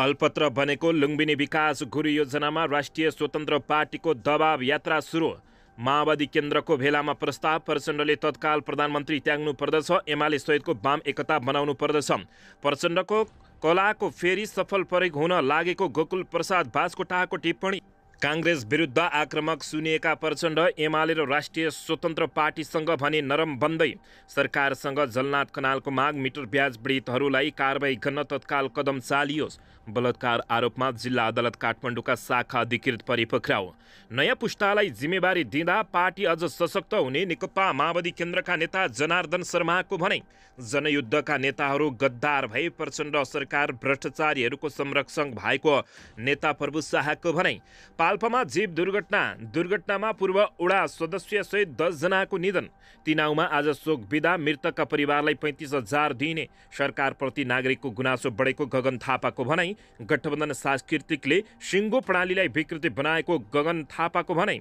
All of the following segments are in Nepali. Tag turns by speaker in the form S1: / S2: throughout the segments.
S1: अल्पत्र बनेको लुम्बिनी विकास गुरु योजनामा राष्ट्रिय स्वतन्त्र पार्टीको दबाव यात्रा सुरु माओवादी केन्द्रको भेलामा प्रस्ताव प्रचण्डले तत्काल प्रधानमन्त्री त्याग्नु पर्दछ एमाले सहितको वाम एकता बनाउनु पर्दछ प्रचण्डको कलाको फेरि सफल प्रयोग हुन लागेको गोकुल प्रसाद बासकोटाको टिप्पणी काङ्ग्रेस विरुद्ध आक्रमक सुनिएका प्रचण्ड एमाले र राष्ट्रिय स्वतन्त्र पार्टीसँग भने नरम बन्दै सरकारसँग जलनाथ कनालको माग मिटर ब्याज पीडितहरूलाई कारवाही गर्न तत्काल कदम चालियोस् बलात्कार आरोपमा जिल्ला अदालत काठमाडौँका शाखा अधिकृत परि पक्राउ नयाँ पुस्तालाई जिम्मेवारी दिँदा पार्टी अझ सशक्त हुने नेकपा माओवादी केन्द्रका नेता जनार्दन शर्माको भने जनयुद्धका नेताहरू गद्दार भए प्रचण्ड सरकार भ्रष्टाचारीहरूको संरक्षण भएको नेता प्रभु शाहको भने पाल्पामा जीव दुर्घटना दुर्घटनामा पूर्व उडा सदस्य सहित दसजनाको निधन तिनाउमा आज शोक विदा मृतकका परिवारलाई पैँतिस हजार दिइने सरकारप्रति नागरिकको गुनासो बढेको गगन थापाको भनाई गठबन्धन सांस्कृतिकले सिङ्गो प्रणालीलाई विकृति बनाएको गगन थापाको भने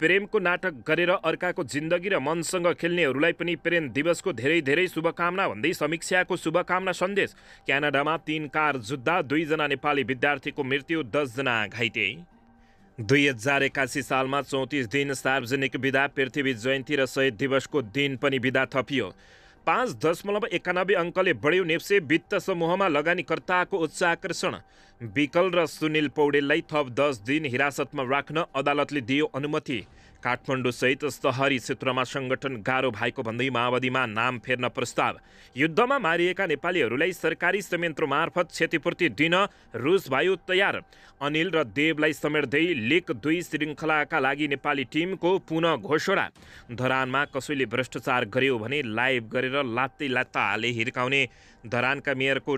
S1: प्रेमको नाटक गरेर अर्काको जिन्दगी र मनसँग खेल्नेहरूलाई पनि प्रेम दिवसको धेरै धेरै शुभकामना भन्दै समीक्षाको शुभकामना सन्देश क्यानाडामा तीन कार जुत्दा दुईजना नेपाली विद्यार्थीको मृत्यु दसजना घाइते दुई हजार एकासी सालमा चौतिस दिन सार्वजनिक विधा पृथ्वी जयन्ती र शहीद दिवसको दिन पनि विदा थपियो पाँच दशमलव एकानब्बे अङ्कले बढ्यो नेप्से वित्त समूहमा लगानीकर्ताको उच्च आकर्षण विकल र सुनिल पौडेललाई थप दस दिन हिरासतमा राख्न अदालतले दियो अनुमति काठमाडौँसहित सहरी क्षेत्रमा सङ्गठन गाह्रो भएको भन्दै माओवादीमा नाम फेर्न प्रस्ताव युद्धमा मारिएका नेपालीहरूलाई सरकारी संयन्त्र मार्फत क्षतिपूर्ति दिन रुस भयो तयार अनिल र देवलाई समेट्दै लिग दुई श्रृङ्खलाका लागि नेपाली टिमको पुनः घोषणा धरानमा कसैले भ्रष्टाचार गर्यो भने लाइभ गरेर लात्ते लात्ता हाले हिर्काउने धरानका मेयरको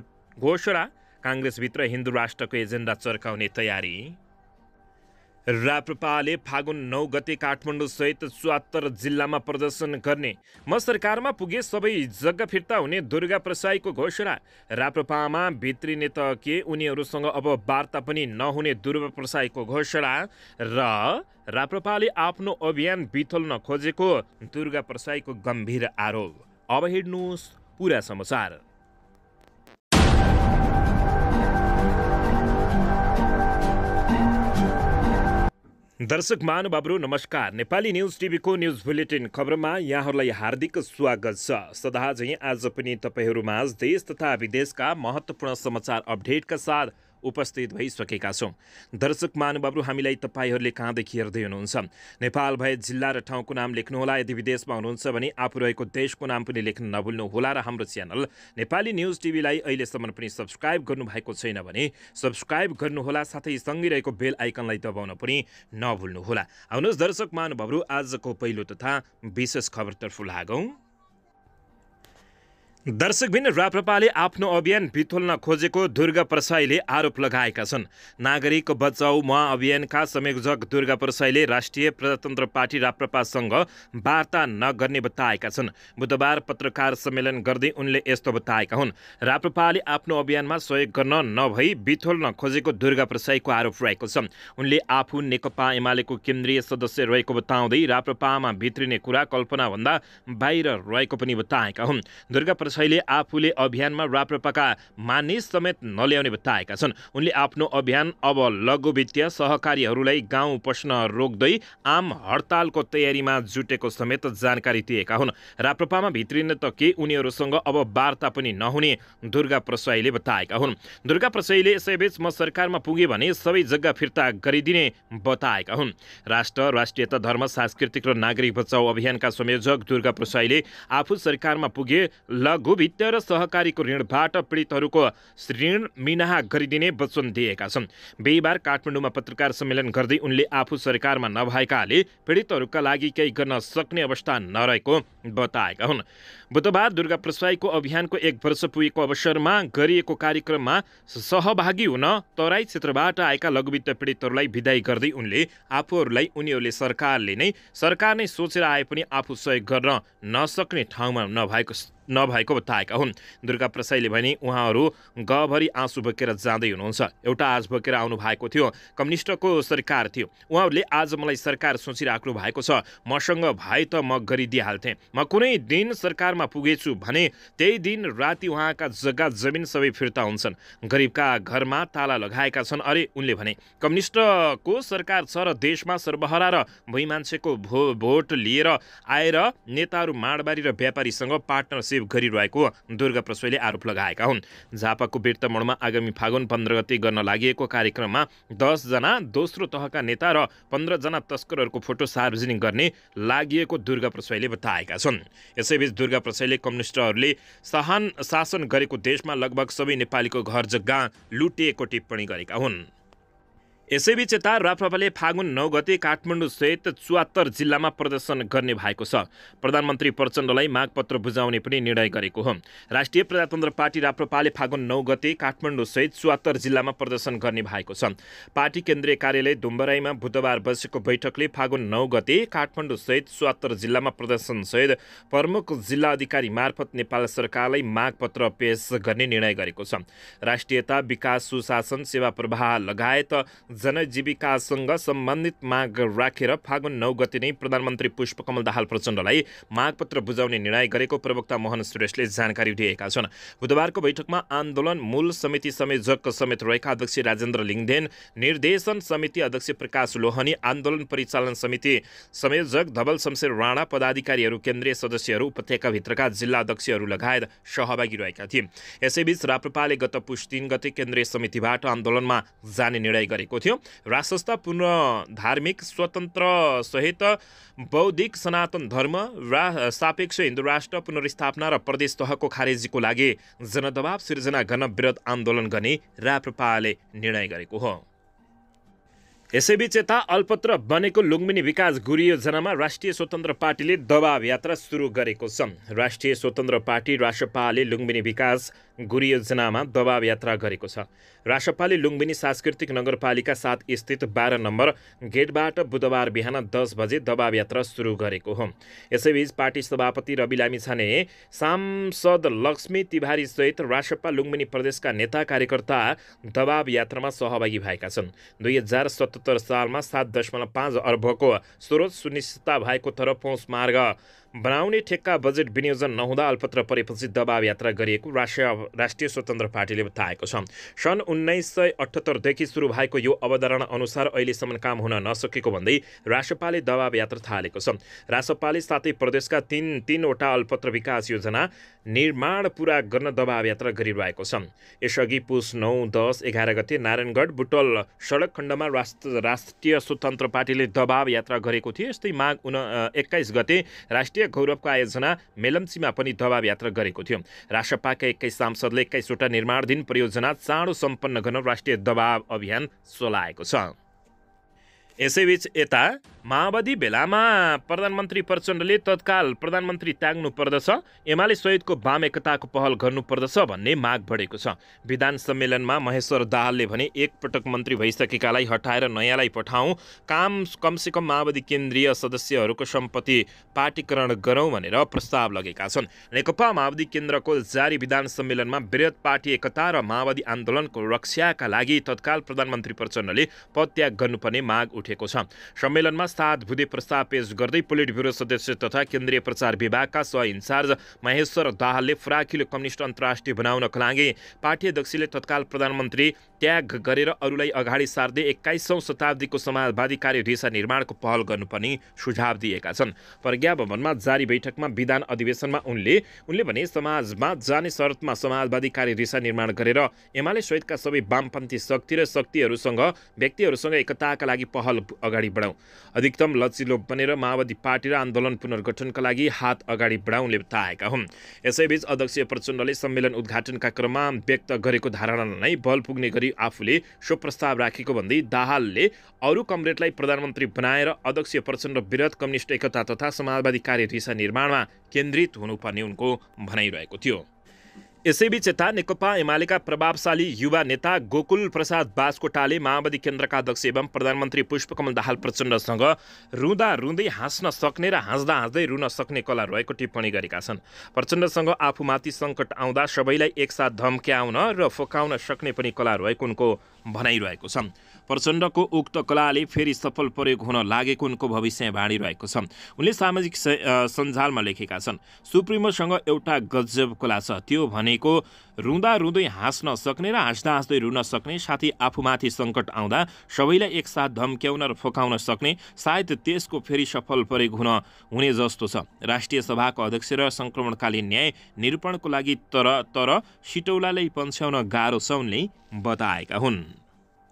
S1: घोषणा काङ्ग्रेसभित्र हिन्दू राष्ट्रको एजेन्डा चर्काउने तयारी राप्रपाले फागुन नौ गते काठमाडौँ सहित चुहत्तर जिल्लामा प्रदर्शन गर्ने म सरकारमा पुगे सबै जग्गा फिर्ता हुने दुर्गा प्रसाईको घोषणा राप्रपामा भित्रिने त के उनीहरूसँग अब वार्ता पनि नहुने दुर्गा प्रसाईको घोषणा र राप्रपाले आफ्नो अभियान बिथोल्न खोजेको दुर्गा प्रसाईको गम्भीर आरोप अब हेर्नुहोस् पुरा समाचार दर्शक महानुभावहरू नमस्कार नेपाली न्युज टिभीको न्युज बुलेटिन खबरमा यहाँहरूलाई हार्दिक स्वागत छ सदा झैँ आज पनि तपाईँहरूमा देश तथा विदेशका महत्त्वपूर्ण समाचार अपडेटका साथ उपस्थित भइसकेका छौँ दर्शक महानुभावहरू हामीलाई तपाईँहरूले कहाँदेखि हेर्दै हुनुहुन्छ नेपाल भए जिल्ला र ठाउँको नाम लेख्नुहोला यदि विदेशमा हुनुहुन्छ भने आफू रहेको देशको नाम पनि लेख्न नभुल्नुहोला र हाम्रो च्यानल नेपाली न्युज टिभीलाई अहिलेसम्म पनि सब्सक्राइब गर्नुभएको छैन भने सब्सक्राइब गर्नुहोला साथै सँगै रहेको बेल आइकनलाई दबाउन पनि नभुल्नुहोला आउनुहोस् दर्शक महानुभावहरू आजको पहिलो तथा विशेष खबरतर्फ लागौँ दर्शकबिन राप्रपाले आफ्नो अभियान बिथोल्न खोजेको दुर्गा प्रसाईले आरोप लगाएका छन् नागरिक बचाउ महाअभियानका संयोजक दुर्गा प्रसाईले राष्ट्रिय प्रजातन्त्र पार्टी राप्रपासँग वार्ता नगर्ने बताएका छन् बुधबार पत्रकार सम्मेलन गर्दै उनले यस्तो बताएका हुन् राप्रपाले आफ्नो अभियानमा सहयोग गर्न नभई बिथोल्न खोजेको दुर्गा प्रसाईको आरोप रहेको छ उनले आफू नेकपा एमालेको केन्द्रीय सदस्य रहेको बताउँदै राप्रपामा भित्रिने कुरा कल्पनाभन्दा बाहिर रहेको पनि बताएका हुन् दुर्गा छैले आफूले अभियानमा राप्रपाका मानिस समेत नल्याउने बताएका छन् उनले आफ्नो अभियान अब लघु वित्तीय सहकारीहरूलाई गाउँ पस्न रोक्दै आम हडतालको तयारीमा जुटेको समेत जानकारी दिएका हुन् राप्रपामा भित्रिन त के उनीहरूसँग अब वार्ता पनि नहुने दुर्गा प्रसाईले बताएका हुन् दुर्गा प्रसाईले यसैबीच म सरकारमा पुगेँ भने सबै जग्गा फिर्ता गरिदिने बताएका हुन् राष्ट्र राष्ट्रियता धर्म सांस्कृतिक र नागरिक बचाउ अभियानका संयोजक दुर्गा प्रसाईले आफू सरकारमा पुगे लग लघुवित्त र सहकारीको ऋणबाट पीडितहरूको ऋण मिनाहा गरिदिने वचन दिएका छन् बिहिबार काठमाडौँमा पत्रकार सम्मेलन गर्दै उनले आफू सरकारमा नभएकाले पीडितहरूका लागि केही गर्न सक्ने अवस्था नरहेको बताएका हुन् बुधबार दुर्गा प्रसाईको अभियानको एक वर्ष पुगेको अवसरमा गरिएको कार्यक्रममा सहभागी हुन तराई क्षेत्रबाट आएका लघुवित्त पीडितहरूलाई विदाई गर्दै उनले आफूहरूलाई उनीहरूले सरकारले नै सरकार नै सोचेर आए पनि आफू सहयोग गर्न नसक्ने ठाउँमा नभएको नभएको बताएका हुन् दुर्गा प्रसाईले भने उहाँहरू गभरि आँसु बोकेर जाँदै हुनुहुन्छ एउटा आज बोकेर आउनु भएको थियो कम्युनिष्टको सरकार थियो उहाँहरूले आज मलाई सरकार सोचिराख्नु भएको छ मसँग भए त म गरिदिइहाल्थेँ म कुनै दिन सरकारमा पुगेछु भने त्यही दिन राति उहाँका जग्गा जमिन सबै फिर्ता हुन्छन् गरिबका घरमा ताला लगाएका छन् अरे उनले भने कम्युनिष्टको सरकार छ र देशमा सर्वहरा र भुइँ मान्छेको भो भोट लिएर आएर नेताहरू माडबारी र व्यापारीसँग पार्टनरसिप सेभ गरिरहेको दुर्गा प्रसोईले आरोप लगाएका हुन् झापाको वीरतमणमा आगामी फागुन पन्ध्र गते गर्न लागि कार्यक्रममा दसजना दोस्रो तहका नेता र पन्ध्रजना तस्करहरूको फोटो सार्वजनिक गर्ने लागि दुर्गा प्रसोईले बताएका छन् यसैबीच दुर्गा प्रसोईले कम्युनिस्टहरूले शासन गरेको देशमा लगभग सबै नेपालीको घर जग्गा लुटिएको टिप्पणी गरेका हुन् यसैबीच यता राप्रपाले फागुन नौ गते काठमाडौँसहित चुहत्तर जिल्लामा प्रदर्शन गर्ने भएको छ प्रधानमन्त्री प्रचण्डलाई मागपत्र बुझाउने पनि निर्णय गरेको हो राष्ट्रिय प्रजातन्त्र पार्टी राप्रपाले फागुन नौ गते काठमाडौँसहित चुहत्तर जिल्लामा प्रदर्शन गर्ने भएको छ पार्टी केन्द्रीय कार्यालय दुम्बराईमा बुधबार बसेको बैठकले फागुन नौ गते काठमाडौँसहित चुहत्तर जिल्लामा प्रदर्शनसहित प्रमुख जिल्ला अधिकारी मार्फत नेपाल सरकारलाई मागपत्र पेश गर्ने निर्णय गरेको छ राष्ट्रियता विकास सुशासन सेवा प्रवाह लगायत जनजीविकासँग सम्बन्धित माग राखेर फागुन नौ गति नै प्रधानमन्त्री पुष्पकमल दाहाल प्रचण्डलाई मागपत्र बुझाउने निर्णय गरेको प्रवक्ता मोहन सुरेशले जानकारी दिएका छन् बुधबारको बैठकमा आन्दोलन मूल समिति संयोजक समेत रहेका अध्यक्ष राजेन्द्र लिङ्देन निर्देशन समिति अध्यक्ष प्रकाश लोहनी आन्दोलन परिचालन समिति संयोजक धवल शमशेर राणा पदाधिकारीहरू केन्द्रीय सदस्यहरू उपत्यकाभित्रका जिल्ला अध्यक्षहरू लगायत सहभागी रहेका थिए यसैबीच राप्रपाले गत पुष तिन गते केन्द्रीय समितिबाट आन्दोलनमा जाने निर्णय गरेको थियो राष्ट्रस्थ पुनः धार्मिक स्वतन्त्र सहित बौद्धिक सनातन धर्म रा सापेक्ष हिन्दू राष्ट्र पुनर्स्थापना र प्रदेश तहको खारेजीको लागि जनदबाव सिर्जना गर्न विरोध आन्दोलन गर्ने राप्रपाले निर्णय गरेको हो यसैबीच चेता अल्पत्र बनेको लुम्बिनी विकास गुरियोजनामा राष्ट्रिय स्वतन्त्र पार्टीले दबाव यात्रा सुरु गरेको छ राष्ट्रिय स्वतन्त्र पार्टी रासपाले लुम्बिनी विकास गुरु योजनामा दबाव यात्रा गरेको छ राष्ट्रपाले लुम्बिनी सांस्कृतिक नगरपालिका साथ स्थित बाह्र नम्बर गेटबाट बुधबार बिहान दस बजे दबाव यात्रा सुरु गरेको हो यसैबीच पार्टी सभापति रवि लामी छाने सांसद लक्ष्मी तिवारी सहित रासपा लुम्बिनी प्रदेशका नेता कार्यकर्ता दबाव यात्रामा सहभागी भएका छन् दुई हजार सालमा सात दशमलव पाँच अर्बको स्रोत सुनिश्चितता भएको तर पहुँच मार्ग बनाउने ठेक्का बजेट विनियोजन नहुँदा अल्पत्र परेपछि दबाव यात्रा गरिएको राष्ट्रिय राष्ट्रिय स्वतन्त्र पार्टीले बताएको छ सन् उन्नाइस सय अठहत्तरदेखि सुरु भएको यो अवधारणा अनुसार अहिलेसम्म काम हुन नसकेको भन्दै राष्ट्रपाले दबाव यात्रा थालेको छ राष्ट्रपाले साथै प्रदेशका तिन तिनवटा अल्पत्र विकास योजना निर्माण पुरा गर्न दबाव यात्रा गरिरहेको छ यसअघि पुस नौ दस एघार गते नारायणगढ बुटल सडक खण्डमा राष्ट्र राष्ट्रिय स्वतन्त्र पार्टीले दबाव यात्रा गरेको थियो यस्तै माघ उन एक्काइस गते राष्ट्रिय राष्ट्रिय गौरवको आयोजना मेलम्चीमा पनि दबाव यात्रा गरेको थियो राष्ट्रपाका एक्काइस सांसदले एक्काइसवटा निर्माणधीन परियोजना चाँडो सम्पन्न गर्न राष्ट्रिय दबाव अभियान चलाएको छ यसैबीच यता माओवादी बेलामा प्रधानमन्त्री प्रचण्डले तत्काल प्रधानमन्त्री त्याग्नु पर्दछ एमाले सहितको वाम एकताको पहल गर्नुपर्दछ भन्ने माग बढेको छ विधान सम्मेलनमा महेश्वर दाहालले भने एकपटक मन्त्री भइसकेकालाई हटाएर नयाँलाई पठाऊ काम कमसेकम माओवादी केन्द्रीय सदस्यहरूको सम्पत्ति पार्टीकरण गरौँ भनेर प्रस्ताव लगेका छन् नेकपा माओवादी केन्द्रको जारी विधान सम्मेलनमा वृहत पार्टी एकता र माओवादी आन्दोलनको रक्षाका लागि तत्काल प्रधानमन्त्री प्रचण्डले पदत्याग गर्नुपर्ने माग उठेको छ सम्मेलनमा साथ भुदे प्रस्ताव पेश गर्दै पोलिट ब्युरो सदस्य तथा केन्द्रीय प्रचार विभागका सह इन्चार्ज महेश्वर दाहालले फराकिलो कम्युनिस्ट अन्तर्राष्ट्रिय बनाउनका लागि पार्टी अध्यक्षले तत्काल प्रधानमन्त्री त्याग गरेर अरूलाई अगाडि सार्दै एक्काइसौँ शताब्दीको समाजवादी कार्यदिशा निर्माणको पहल गर्नुपर्ने सुझाव दिएका छन् प्रज्ञा भवनमा जारी बैठकमा विधान अधिवेशनमा उनले उनले भने समाजमा जाने शर्तमा समाजवादी कार्यदिशा निर्माण गरेर एमाले सहितका सबै वामपन्थी शक्ति र शक्तिहरूसँग व्यक्तिहरूसँग एकताका लागि पहल अगाडि बढाउँ अधिकतम लचिलो बनेर माओवादी पार्टी र आन्दोलन पुनर्गठनका लागि हात अगाडि बढाउने बताएका हुन् यसैबीच अध्यक्ष प्रचण्डले सम्मेलन उद्घाटनका क्रममा व्यक्त गरेको धारणा नै बल पुग्ने गरी आफूले सो प्रस्ताव राखेको भन्दै दाहालले अरू कमरेडलाई प्रधानमन्त्री बनाएर अध्यक्ष प्रचण्ड विरोध कम्युनिस्ट एकता तथा समाजवादी कार्य दिशा निर्माणमा केन्द्रित हुनुपर्ने उनको भनाइरहेको थियो यसैबीच यता नेकपा एमालेका प्रभावशाली युवा नेता गोकुल प्रसाद बासकोटाले माओवादी केन्द्रका अध्यक्ष एवं प्रधानमन्त्री पुष्पकमल दाहाल प्रचण्डसँग रुँदा रुँदै हाँस्न सक्ने र हाँस्दा हाँस्दै रुन सक्ने कला रहेको टिप्पणी गरेका छन् प्रचण्डसँग आफूमाथि सङ्कट आउँदा सबैलाई एकसाथ धम्क्याउन र फोकाउन सक्ने पनि कला रहेको उनको भनाइरहेको छ प्रचण्डको उक्त कलाले फेरि सफल प्रयोग हुन लागेको उनको भविष्य बाँडिरहेको छ उनले सामाजिक सञ्जालमा लेखेका छन् सुप्रिमोसँग एउटा गजब कला छ त्यो भनेको रुँदा रुँदै हाँस्न सक्ने र हाँस्दा हाँस्दै रुन सक्ने साथी आफूमाथि सङ्कट आउँदा सबैलाई एकसाथ धम्क्याउन र फोकाउन सक्ने सायद त्यसको फेरि सफल प्रयोग हुन हुने जस्तो छ राष्ट्रिय सभाको अध्यक्ष र सङ्क्रमणकालीन न्याय निरूपणको लागि तर तर सिटौलालाई पन्छ्याउन गाह्रो छ उनले बताएका हुन्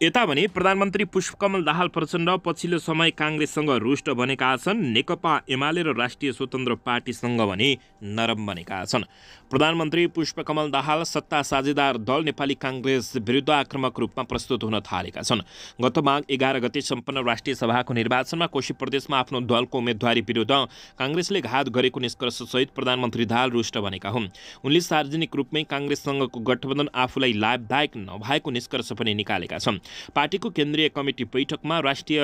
S1: यता भने प्रधानमन्त्री पुष्पकमल दाहाल प्रचण्ड पछिल्लो समय काङ्ग्रेससँग रुष्ट बनेका छन् नेकपा एमाले र राष्ट्रिय स्वतन्त्र पार्टीसँग भने नरम बनेका छन् प्रधानमन्त्री पुष्पकमल दाहाल सत्ता साझेदार दल नेपाली काङ्ग्रेस विरुद्ध आक्रमक रूपमा प्रस्तुत हुन थालेका छन् गत माघ एघार गते सम्पन्न राष्ट्रिय सभाको निर्वाचनमा कोशी प्रदेशमा आफ्नो दलको उम्मेद्वारी विरुद्ध काङ्ग्रेसले घात गरेको निष्कर्षसहित प्रधानमन्त्री दाहाल रुष्ट बनेका हुन् उनले सार्वजनिक रूपमै काङ्ग्रेससँगको गठबन्धन आफूलाई लाभदायक नभएको निष्कर्ष पनि निकालेका छन् पार्टीको केन्द्रीय कमिटी बैठकमा राष्ट्रिय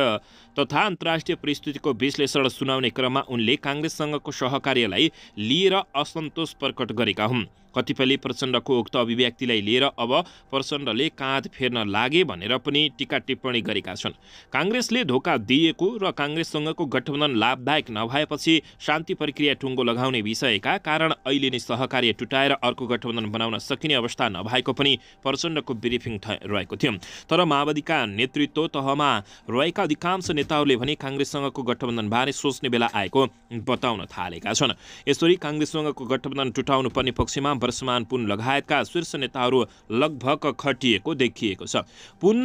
S1: तथा अन्तर्राष्ट्रिय परिस्थितिको विश्लेषण सुनाउने क्रममा उनले काङ्ग्रेससँगको सहकार्यलाई लिएर असन्तोष प्रकट गरेका हुन् कतिपयले प्रचण्डको उक्त अभिव्यक्तिलाई लिएर अब प्रचण्डले काँध फेर्न लागे भनेर पनि टिका टिप्पणी गरेका छन् काङ्ग्रेसले धोका दिएको र काङ्ग्रेससँगको गठबन्धन लाभदायक नभएपछि शान्ति प्रक्रिया टुङ्गो लगाउने विषयका कारण अहिले नै सहकार्य टुटाएर अर्को गठबन्धन बनाउन सकिने अवस्था नभएको पनि प्रचण्डको ब्रिफिङ रहेको थियो तर माओवादीका नेतृत्व तहमा रहेका अधिकांश नेताहरूले भने काङ्ग्रेससँगको गठबन्धनबारे सोच्ने बेला आएको बताउन थालेका छन् यसरी काङ्ग्रेससँगको गठबन्धन टुटाउनु पर्ने पक्षमा वर्षमान पुन लगायतका शीर्ष नेताहरू लगभग खटिएको देखिएको छ पुन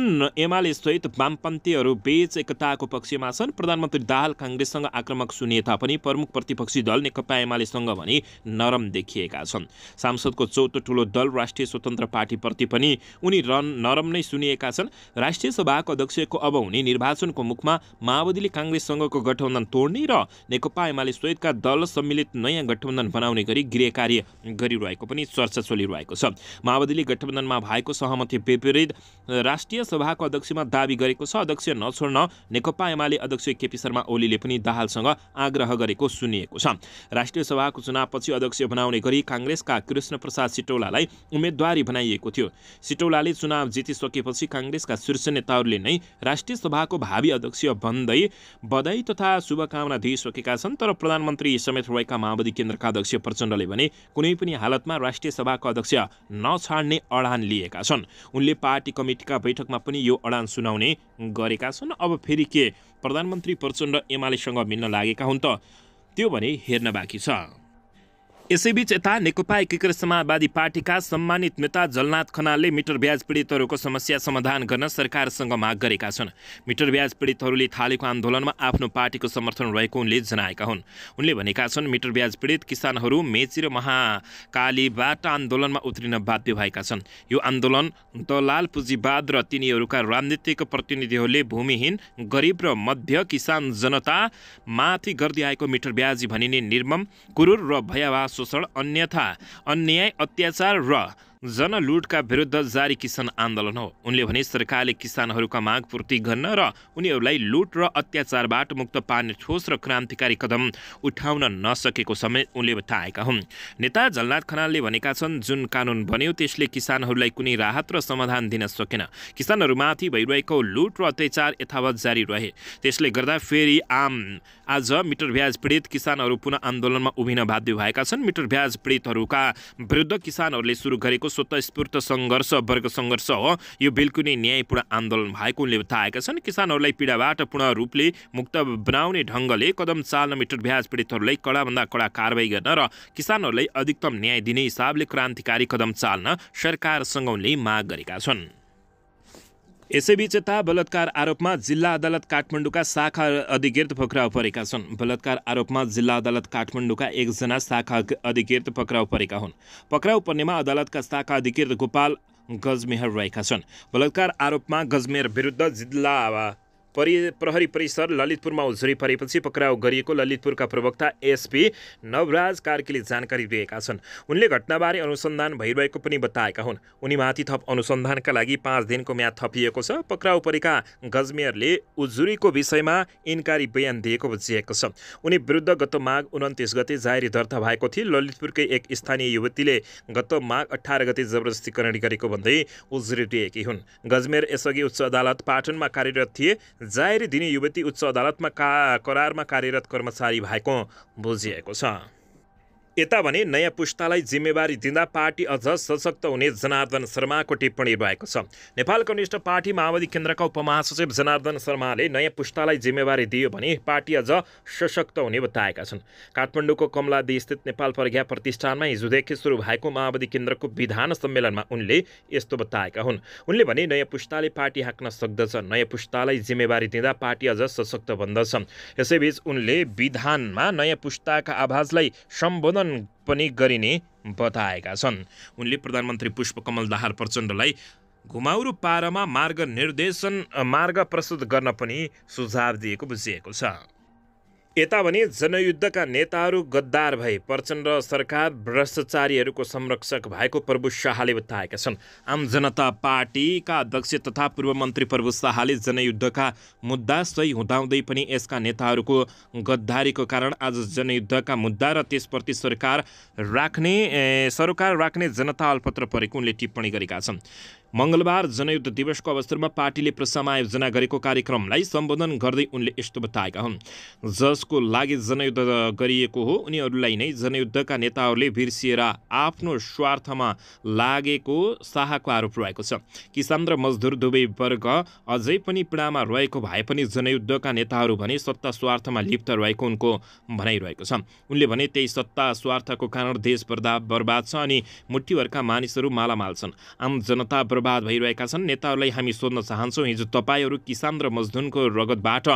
S1: एमाले सहित वामपन्थीहरू बेच एकताको पक्षमा छन् प्रधानमन्त्री दाहाल काङ्ग्रेससँग आक्रमक सुनेता पनि प्रमुख प्रतिपक्षी दल नेकपा एमालेसँग भने नरम देखिएका छन् सांसदको चौथो ठुलो दल राष्ट्रिय स्वतन्त्र पार्टीप्रति पनि उनी रन नरम नै सुनिएका छन् राष्ट्रिय सभाको अध्यक्षको अब हुने निर्वाचनको मुखमा माओवादीले काङ्ग्रेससँगको गठबन्धन तोड्ने र नेकपा एमाले सहितका दल सम्मिलित नयाँ गठबन्धन बनाउने गरी गृह कार्य गरिरहेको भएको पनि चर्चा चलिरहेको छ माओवादीले गठबन्धनमा भएको सहमति विपरीत राष्ट्रिय सभाको अध्यक्षमा दावी गरेको छ अध्यक्ष नछोड्न नेकपा एमाले अध्यक्ष केपी शर्मा ओलीले पनि दाहालसँग आग्रह गरेको सुनिएको छ राष्ट्रिय सभाको चुनावपछि अध्यक्ष बनाउने गरी काङ्ग्रेसका कृष्ण प्रसाद सिटौलालाई उम्मेदवारी बनाइएको थियो सिटौलाले चुनाव जितिसकेपछि काङ्ग्रेसका शीर्ष नेताहरूले नै राष्ट्रिय सभाको भावी अध्यक्ष भन्दै बधाई तथा शुभकामना दिइसकेका छन् तर प्रधानमन्त्री समेत रहेका माओवादी केन्द्रका अध्यक्ष प्रचण्डले भने कुनै पनि हालतमा बैठकमा राष्ट्रिय सभाको अध्यक्ष नछाड्ने अडान लिएका छन् उनले पार्टी कमिटिका बैठकमा पनि यो अडान सुनाउने गरेका छन् अब फेरि के प्रधानमन्त्री प्रचण्ड एमालेसँग मिल्न लागेका हुन् त त्यो भने हेर्न बाँकी छ यसैबीच यता नेकपा एकीकृत समाजवादी पार्टीका सम्मानित नेता जलनाथ खनालले मिटर ब्याज पीडितहरूको समस्या समाधान गर्न सरकारसँग माग गरेका छन् मिटर ब्याज पीडितहरूले थालेको आन्दोलनमा आफ्नो पार्टीको समर्थन रहेको उनले जनाएका हुन् उनले भनेका छन् मिटर ब्याज पीडित किसानहरू मेची र महाकालीबाट आन्दोलनमा उत्रिन बाध्य भएका छन् यो आन्दोलन दलाल पुँजीवाद र तिनीहरूका राजनीतिक प्रतिनिधिहरूले भूमिहीन गरिब र मध्य किसान जनतामाथि गर्दै आएको मिटर ब्याज भनिने निर्मम कुरूर र भयावास शोषण अन्यथा अन्याय अत्याचार र जनलुटका विरुद्ध जारी किसान आन्दोलन हो उनले भने सरकारले किसानहरूका माग पूर्ति गर्न र उनीहरूलाई लुट र अत्याचारबाट मुक्त पार्ने ठोस र क्रान्तिकारी कदम उठाउन नसकेको समय उनले बताएका हुन् नेता जलनाथ खनालले भनेका छन् जुन कानुन बन्यो त्यसले किसानहरूलाई कुनै राहत र समाधान दिन सकेन किसानहरूमाथि भइरहेको लुट र अत्याचार यथावत जारी रहे त्यसले गर्दा फेरि आम आज मिटर ब्याज पीडित किसानहरू पुनः आन्दोलनमा उभिन बाध्य भएका छन् मिटर ब्याज पीडितहरूका विरुद्ध किसानहरूले सुरु गरेको स्वतस्फूर्त सङ्घर्ष वर्ग सङ्घर्ष हो यो बिल्कुलै न्यायपूर्ण आन्दोलन भएको उनले बताएका छन् किसानहरूलाई पीडाबाट पूर्ण रूपले मुक्त बनाउने ढङ्गले कदम चाल्न मिटर ब्याज पीडितहरूलाई कडाभन्दा कडा कारवाही गर्न र किसानहरूलाई अधिकतम न्याय दिने हिसाबले क्रान्तिकारी कदम चाल्न सरकारसँग उनले माग गरेका छन् यसैबीच यता बलात्कार आरोपमा जिल्ला अदालत काठमाडौँका शाखा अधिकृत पक्राउ परेका छन् बलात्कार आरोपमा जिल्ला अदालत काठमाडौँका एकजना शाखा अधिकृत पक्राउ परेका हुन् पक्राउ पर्नेमा अदालतका शाखा अधिकृत गोपाल गजमेहर रहेका छन् बलात्कार आरोपमा गजमेहर विरुद्ध जिल्ला परि प्रहरी परिसर ललितपुरमा उजुरी परेपछि पक्राउ गरिएको ललितपुरका प्रवक्ता एसपी नवराज कार्कीले जानकारी दिएका छन् उनले घटनाबारे अनुसन्धान भइरहेको पनि बताएका हुन् उनीमाथि थप अनुसन्धानका लागि पाँच दिनको म्याद थपिएको छ पक्राउ परेका गजमेयरले उजुरीको विषयमा इन्कारी बयान दिएको बुझिएको छ उनी विरुद्ध गत माघ उन्तिस गते जारी दर्ता भएको थियो ललितपुरकै एक स्थानीय युवतीले गत माघ अठार गते जबरजस्तीकरण गरेको भन्दै उजुरी दिएकी हुन् गजमेर यसअघि उच्च अदालत पाटनमा कार्यरत थिए जाहेरी दिने युवती उच्च अदालतमा का करारमा कार्यरत कर्मचारी भएको बुझिएको छ यता भने नयाँ पुस्तालाई जिम्मेवारी दिँदा पार्टी अझ सशक्त हुने जनार्दन शर्माको टिप्पणी रहेको छ नेपाल कम्युनिस्ट पार्टी माओवादी केन्द्रका उपमहासचिव जनार्दन शर्माले नयाँ पुस्तालाई जिम्मेवारी दियो भने पार्टी अझ सशक्त हुने बताएका छन् काठमाडौँको कमलादी स्थित नेपाल प्रज्ञा प्रतिष्ठानमा हिजोदेखि सुरु भएको माओवादी केन्द्रको विधान सम्मेलनमा उनले यस्तो बताएका हुन् उनले भने नयाँ पुस्ताले पार्टी हाँक्न सक्दछ नयाँ पुस्तालाई जिम्मेवारी दिँदा पार्टी अझ सशक्त बन्दछ यसैबीच उनले विधानमा नयाँ पुस्ताका आवाजलाई सम्बोधन सम्बोधन पनि गरिने बताएका छन् उनले प्रधानमन्त्री पुष्पकमल दाहाल प्रचण्डलाई घुमाउरो पारामा मार्ग निर्देशन मार्ग प्रस्तुत गर्न पनि सुझाव दिएको बुझिएको छ यता भने जनयुद्धका नेताहरू गद्दार भए प्रचण्ड सरकार भ्रष्टाचारीहरूको संरक्षक भएको प्रभु शाहले बताएका छन् आम जनता पार्टीका अध्यक्ष तथा पूर्व मन्त्री प्रभु शाहले जनयुद्धका मुद्दा सही हुँदाहुँदै पनि यसका नेताहरूको गद्दारीको कारण आज जनयुद्धका मुद्दा र त्यसप्रति सरकार राख्ने सरकार राख्ने जनता अल्पत्र परेको उनले टिप्पणी गरेका छन् मङ्गलबार जनयुद्ध दिवसको अवसरमा पार्टीले समायोजना गरेको कार्यक्रमलाई सम्बोधन गर्दै उनले यस्तो बताएका हुन् जसको लागि जनयुद्ध गरिएको हो उनीहरूलाई नै जनयुद्धका नेताहरूले बिर्सिएर आफ्नो स्वार्थमा लागेको शाहको आरोप रहेको छ किसान र मजदुर दुवै वर्ग अझै पनि पीडामा रहेको भए पनि जनयुद्धका नेताहरू भने सत्ता स्वार्थमा लिप्त रहेको उनको भनाइरहेको छ उनले भने त्यही सत्ता स्वार्थको कारण देश बर्दा बर्बाद छ अनि मुठीभरका मानिसहरू मालामाल छन् आम जनता बर्बाद भइरहेका छन् नेताहरूलाई हामी सोध्न चाहन्छौँ हिजो तपाईँहरू किसान र मजदुरको रगतबाट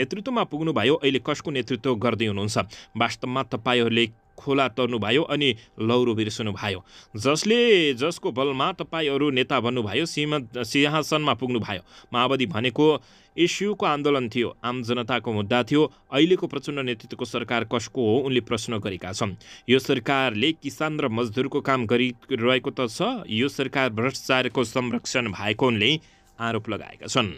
S1: नेतृत्वमा पुग्नुभयो अहिले कसको नेतृत्व गर्दै हुनुहुन्छ वास्तवमा तपाईँहरूले खोला तर्नुभयो अनि लौरो बिर्सनुभयो जसले जसको बलमा तपाईँहरू नेता भन्नुभयो सिंह सिंहासनमा पुग्नुभयो माओवादी भनेको इस्युको आन्दोलन थियो आम जनताको मुद्दा थियो अहिलेको प्रचण्ड नेतृत्वको सरकार कसको हो उनले प्रश्न गरेका छन् यो सरकारले किसान र मजदुरको काम गरिरहेको त छ यो सरकार भ्रष्टाचारको संरक्षण भएको उनले आरोप लगाएका छन्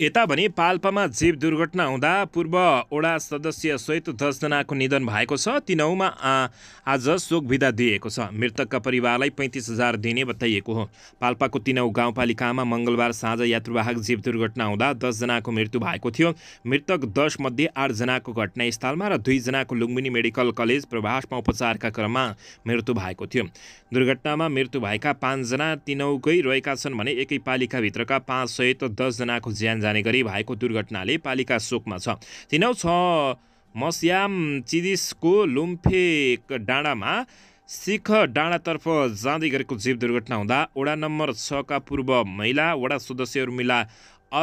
S1: यता भने पाल्पामा जीव दुर्घटना हुँदा पूर्व ओडा सदस्य सहित दसजनाको निधन भएको छ तिनौमा आज शोक विदा दिएको छ मृतकका परिवारलाई पैँतिस हजार दिने बताइएको हो पाल्पाको तिनौ गाउँपालिकामा मङ्गलबार साँझ यात्रुवाहक जीव दुर्घटना हुँदा दसजनाको मृत्यु भएको थियो मृतक दसमध्ये आठजनाको घटनास्थलमा र दुईजनाको लुम्बिनी मेडिकल कलेज प्रभासमा उपचारका क्रममा मृत्यु भएको थियो दुर्घटनामा मृत्यु भएका पाँचजना तिनौकै रहेका छन् भने एकै पालिकाभित्रका पाँच सहित दसजनाको ज्यान जाने गरी भएको दुर्घटनाले पालिका शोकमा छ तिनौ छ मस्याम चिदिसको लुम्फे डाँडामा सिख डाँडातर्फ जाँदै गरेको जीव दुर्घटना हुँदा वडा नम्बर छका पूर्व महिला वडा सदस्यहरू मिला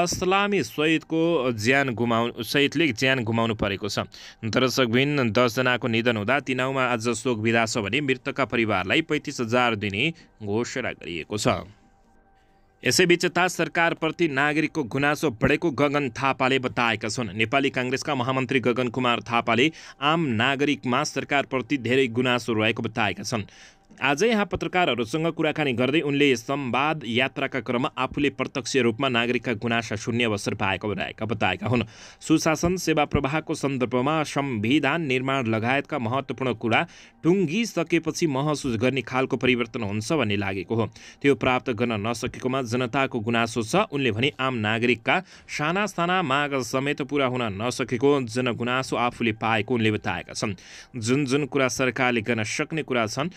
S1: असलामी सहितको ज्यान गुमाउनु सहितले ज्यान गुमाउनु परेको छ दर्शकबिन दसजनाको निधन हुँदा तिनाउमा आज शोक विदा छ भने मृतकका परिवारलाई पैँतिस हजार दिने घोषणा गरिएको छ यसैबीच ताज सरकारप्रति नागरिकको गुनासो बढेको गगन थापाले बताएका छन् नेपाली काङ्ग्रेसका महामन्त्री गगन कुमार थापाले आम नागरिकमा सरकारप्रति धेरै गुनासो रहेको बताएका छन् आज यहाँ पत्रकारहरूसँग कुराकानी गर्दै उनले संवाद यात्राका क्रममा आफूले प्रत्यक्ष रूपमा नागरिकका गुनासा सुन्ने अवसर पाएको बताएका बताएका हुन् सुशासन सेवा प्रवाहको सन्दर्भमा संविधान निर्माण लगायतका महत्त्वपूर्ण कुरा टुङ्गिसकेपछि महसुस गर्ने खालको परिवर्तन हुन्छ भन्ने लागेको हो त्यो प्राप्त गर्न नसकेकोमा जनताको गुनासो छ उनले भने आम नागरिकका साना साना माग समेत पुरा हुन नसकेको जनगुनासो आफूले पाएको उनले बताएका छन् जुन जुन कुरा सरकारले गर्न सक्ने कुरा छन्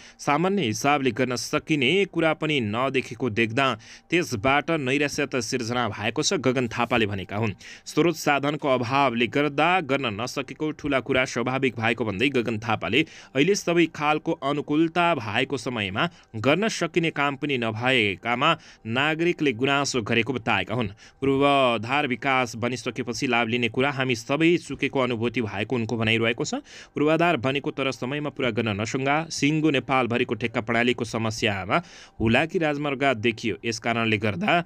S1: सामान्य हिसाबले गर्न सकिने कुरा पनि नदेखेको देख्दा त्यसबाट नैराश्यता सिर्जना भएको छ गगन थापाले भनेका हुन् स्रोत साधनको अभावले गर्दा गर्न नसकेको ठुला कुरा स्वाभाविक भएको भन्दै गगन थापाले अहिले सबै खालको अनुकूलता भएको समयमा गर्न सकिने काम पनि नभएकामा नागरिकले गुनासो गरेको बताएका हुन् पूर्वाधार विकास बनिसकेपछि लाभ लिने कुरा हामी सबै चुकेको अनुभूति भएको उनको भनाइरहेको छ पूर्वाधार भनेको तर समयमा पुरा गर्न नसुङ्गा सिङ्गो नेपालभरिको ठेक्का प्रणालीको समस्यामा हुलाकी राजमार्ग देखियो यस कारणले गर्दा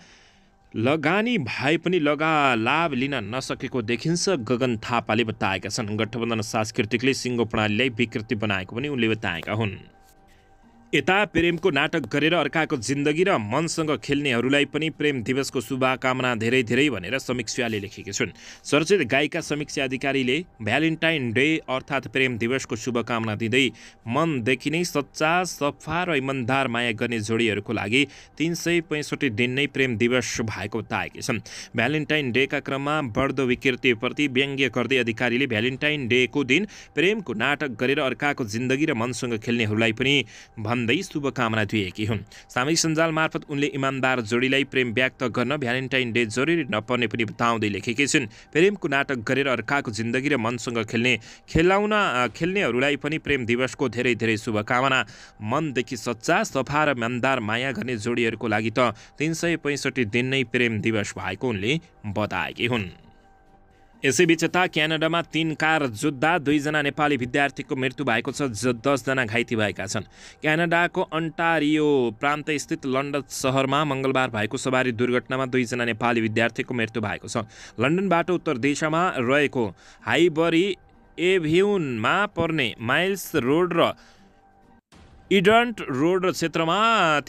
S1: लगानी भए पनि लगा लाभ लिन नसकेको देखिन्छ गगन थापाले बताएका छन् गठबन्धन सांस्कृतिकले सिङ्गो प्रणालीलाई विकृति बनाएको पनि उनले बताएका हुन् यता प्रेमको नाटक गरेर अर्काको जिन्दगी र मनसँग खेल्नेहरूलाई पनि प्रेम दिवसको शुभकामना धेरै धेरै भनेर समीक्षाले लेखेकी छन् चर्चित गायिका समीक्षा अधिकारीले भ्यालेन्टाइन डे अर्थात् प्रेम दिवसको शुभकामना दिँदै मनदेखि नै सच्चा सफा र इमान्दार माया गर्ने जोडीहरूको लागि तिन सय पैँसठी दिन नै प्रेम दिवस भएको बताएकी छन् भ्यालेन्टाइन डेका क्रममा बढ्दो विकृतिप्रति व्यङ्ग्य गर्दै अधिकारीले भ्यालेन्टाइन डेको दिन प्रेमको नाटक गरेर अर्काको जिन्दगी र मनसँग खेल्नेहरूलाई पनि भन्दै शुभकामना दिएकी हुन् सामाजिक सञ्जाल मार्फत उनले इमान्दार जोडीलाई प्रेम व्यक्त गर्न भ्यालेन्टाइन डे जरुरी नपर्ने पनि बताउँदै लेखेकी छिन् प्रेमको नाटक गरेर अर्काको जिन्दगी र मनसँग खेल्ने खेलाउन खेल्नेहरूलाई पनि प्रेम दिवसको धेरै धेरै शुभकामना मनदेखि सच्चा सफा र मन्दार माया गर्ने जोडीहरूको लागि त तिन सय पैँसठी दिन नै प्रेम दिवस भएको उनले बताएकी हुन् यसैबीच यता क्यानाडामा तीन कार जुत्दा दुईजना नेपाली विद्यार्थीको मृत्यु भएको छ ज दसजना घाइते भएका छन् क्यानाडाको अन्टारियो प्रान्तस्थित लन्डन सहरमा मङ्गलबार भएको सवारी दुर्घटनामा दुईजना नेपाली विद्यार्थीको मृत्यु भएको छ लन्डनबाट उत्तर दिशामा रहेको हाइबरी एभ्युनमा पर्ने माइल्स रोड र इडन्ट रोड क्षेत्रमा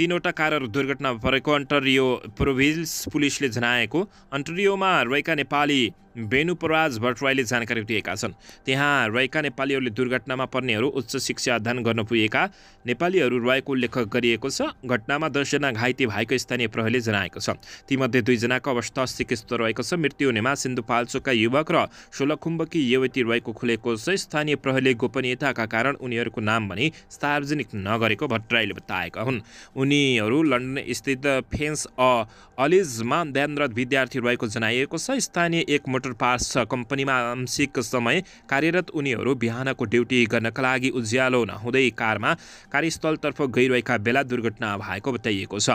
S1: तिनवटा कारहरू दुर्घटना परेको अन्टरियो प्रोभिन्स पुलिसले जनाएको अन्टरियोमा रहेका नेपाली बेनुपराज भट्टराईले जानकारी दिएका छन् त्यहाँ रहेका नेपालीहरूले दुर्घटनामा पर्नेहरू उच्च शिक्षा अध्ययन गर्न पुगेका नेपालीहरू रहेको उल्लेख गरिएको छ घटनामा दसजना घाइते भएको स्थानीय प्रहरीले जनाएको छ तीमध्ये दुईजनाको अवस्था अस्थिकिस्त रहेको छ मृत्यु हुनेमा सिन्धुपाल्चोकका युवक र सोलखुम्बकी युवती रहेको खुलेको छ स्थानीय प्रहरीले गोपनीयताका कारण उनीहरूको नाम भने सार्वजनिक नगरेको भट्टराईले बताएका हुन् उनीहरू लन्डन स्थित फेन्स अ अलिजमा ध्यानरत विद्यार्थी रहेको जनाइएको छ स्थानीय एक मोटर मोटर पार्स कम्पनीमा आंशिक समय कार्यरत उनीहरू बिहानको ड्युटी गर्नका लागि उज्यालो नहुँदै कारमा कार्यस्थलतर्फ गइरहेका बेला दुर्घटना भएको बताइएको छ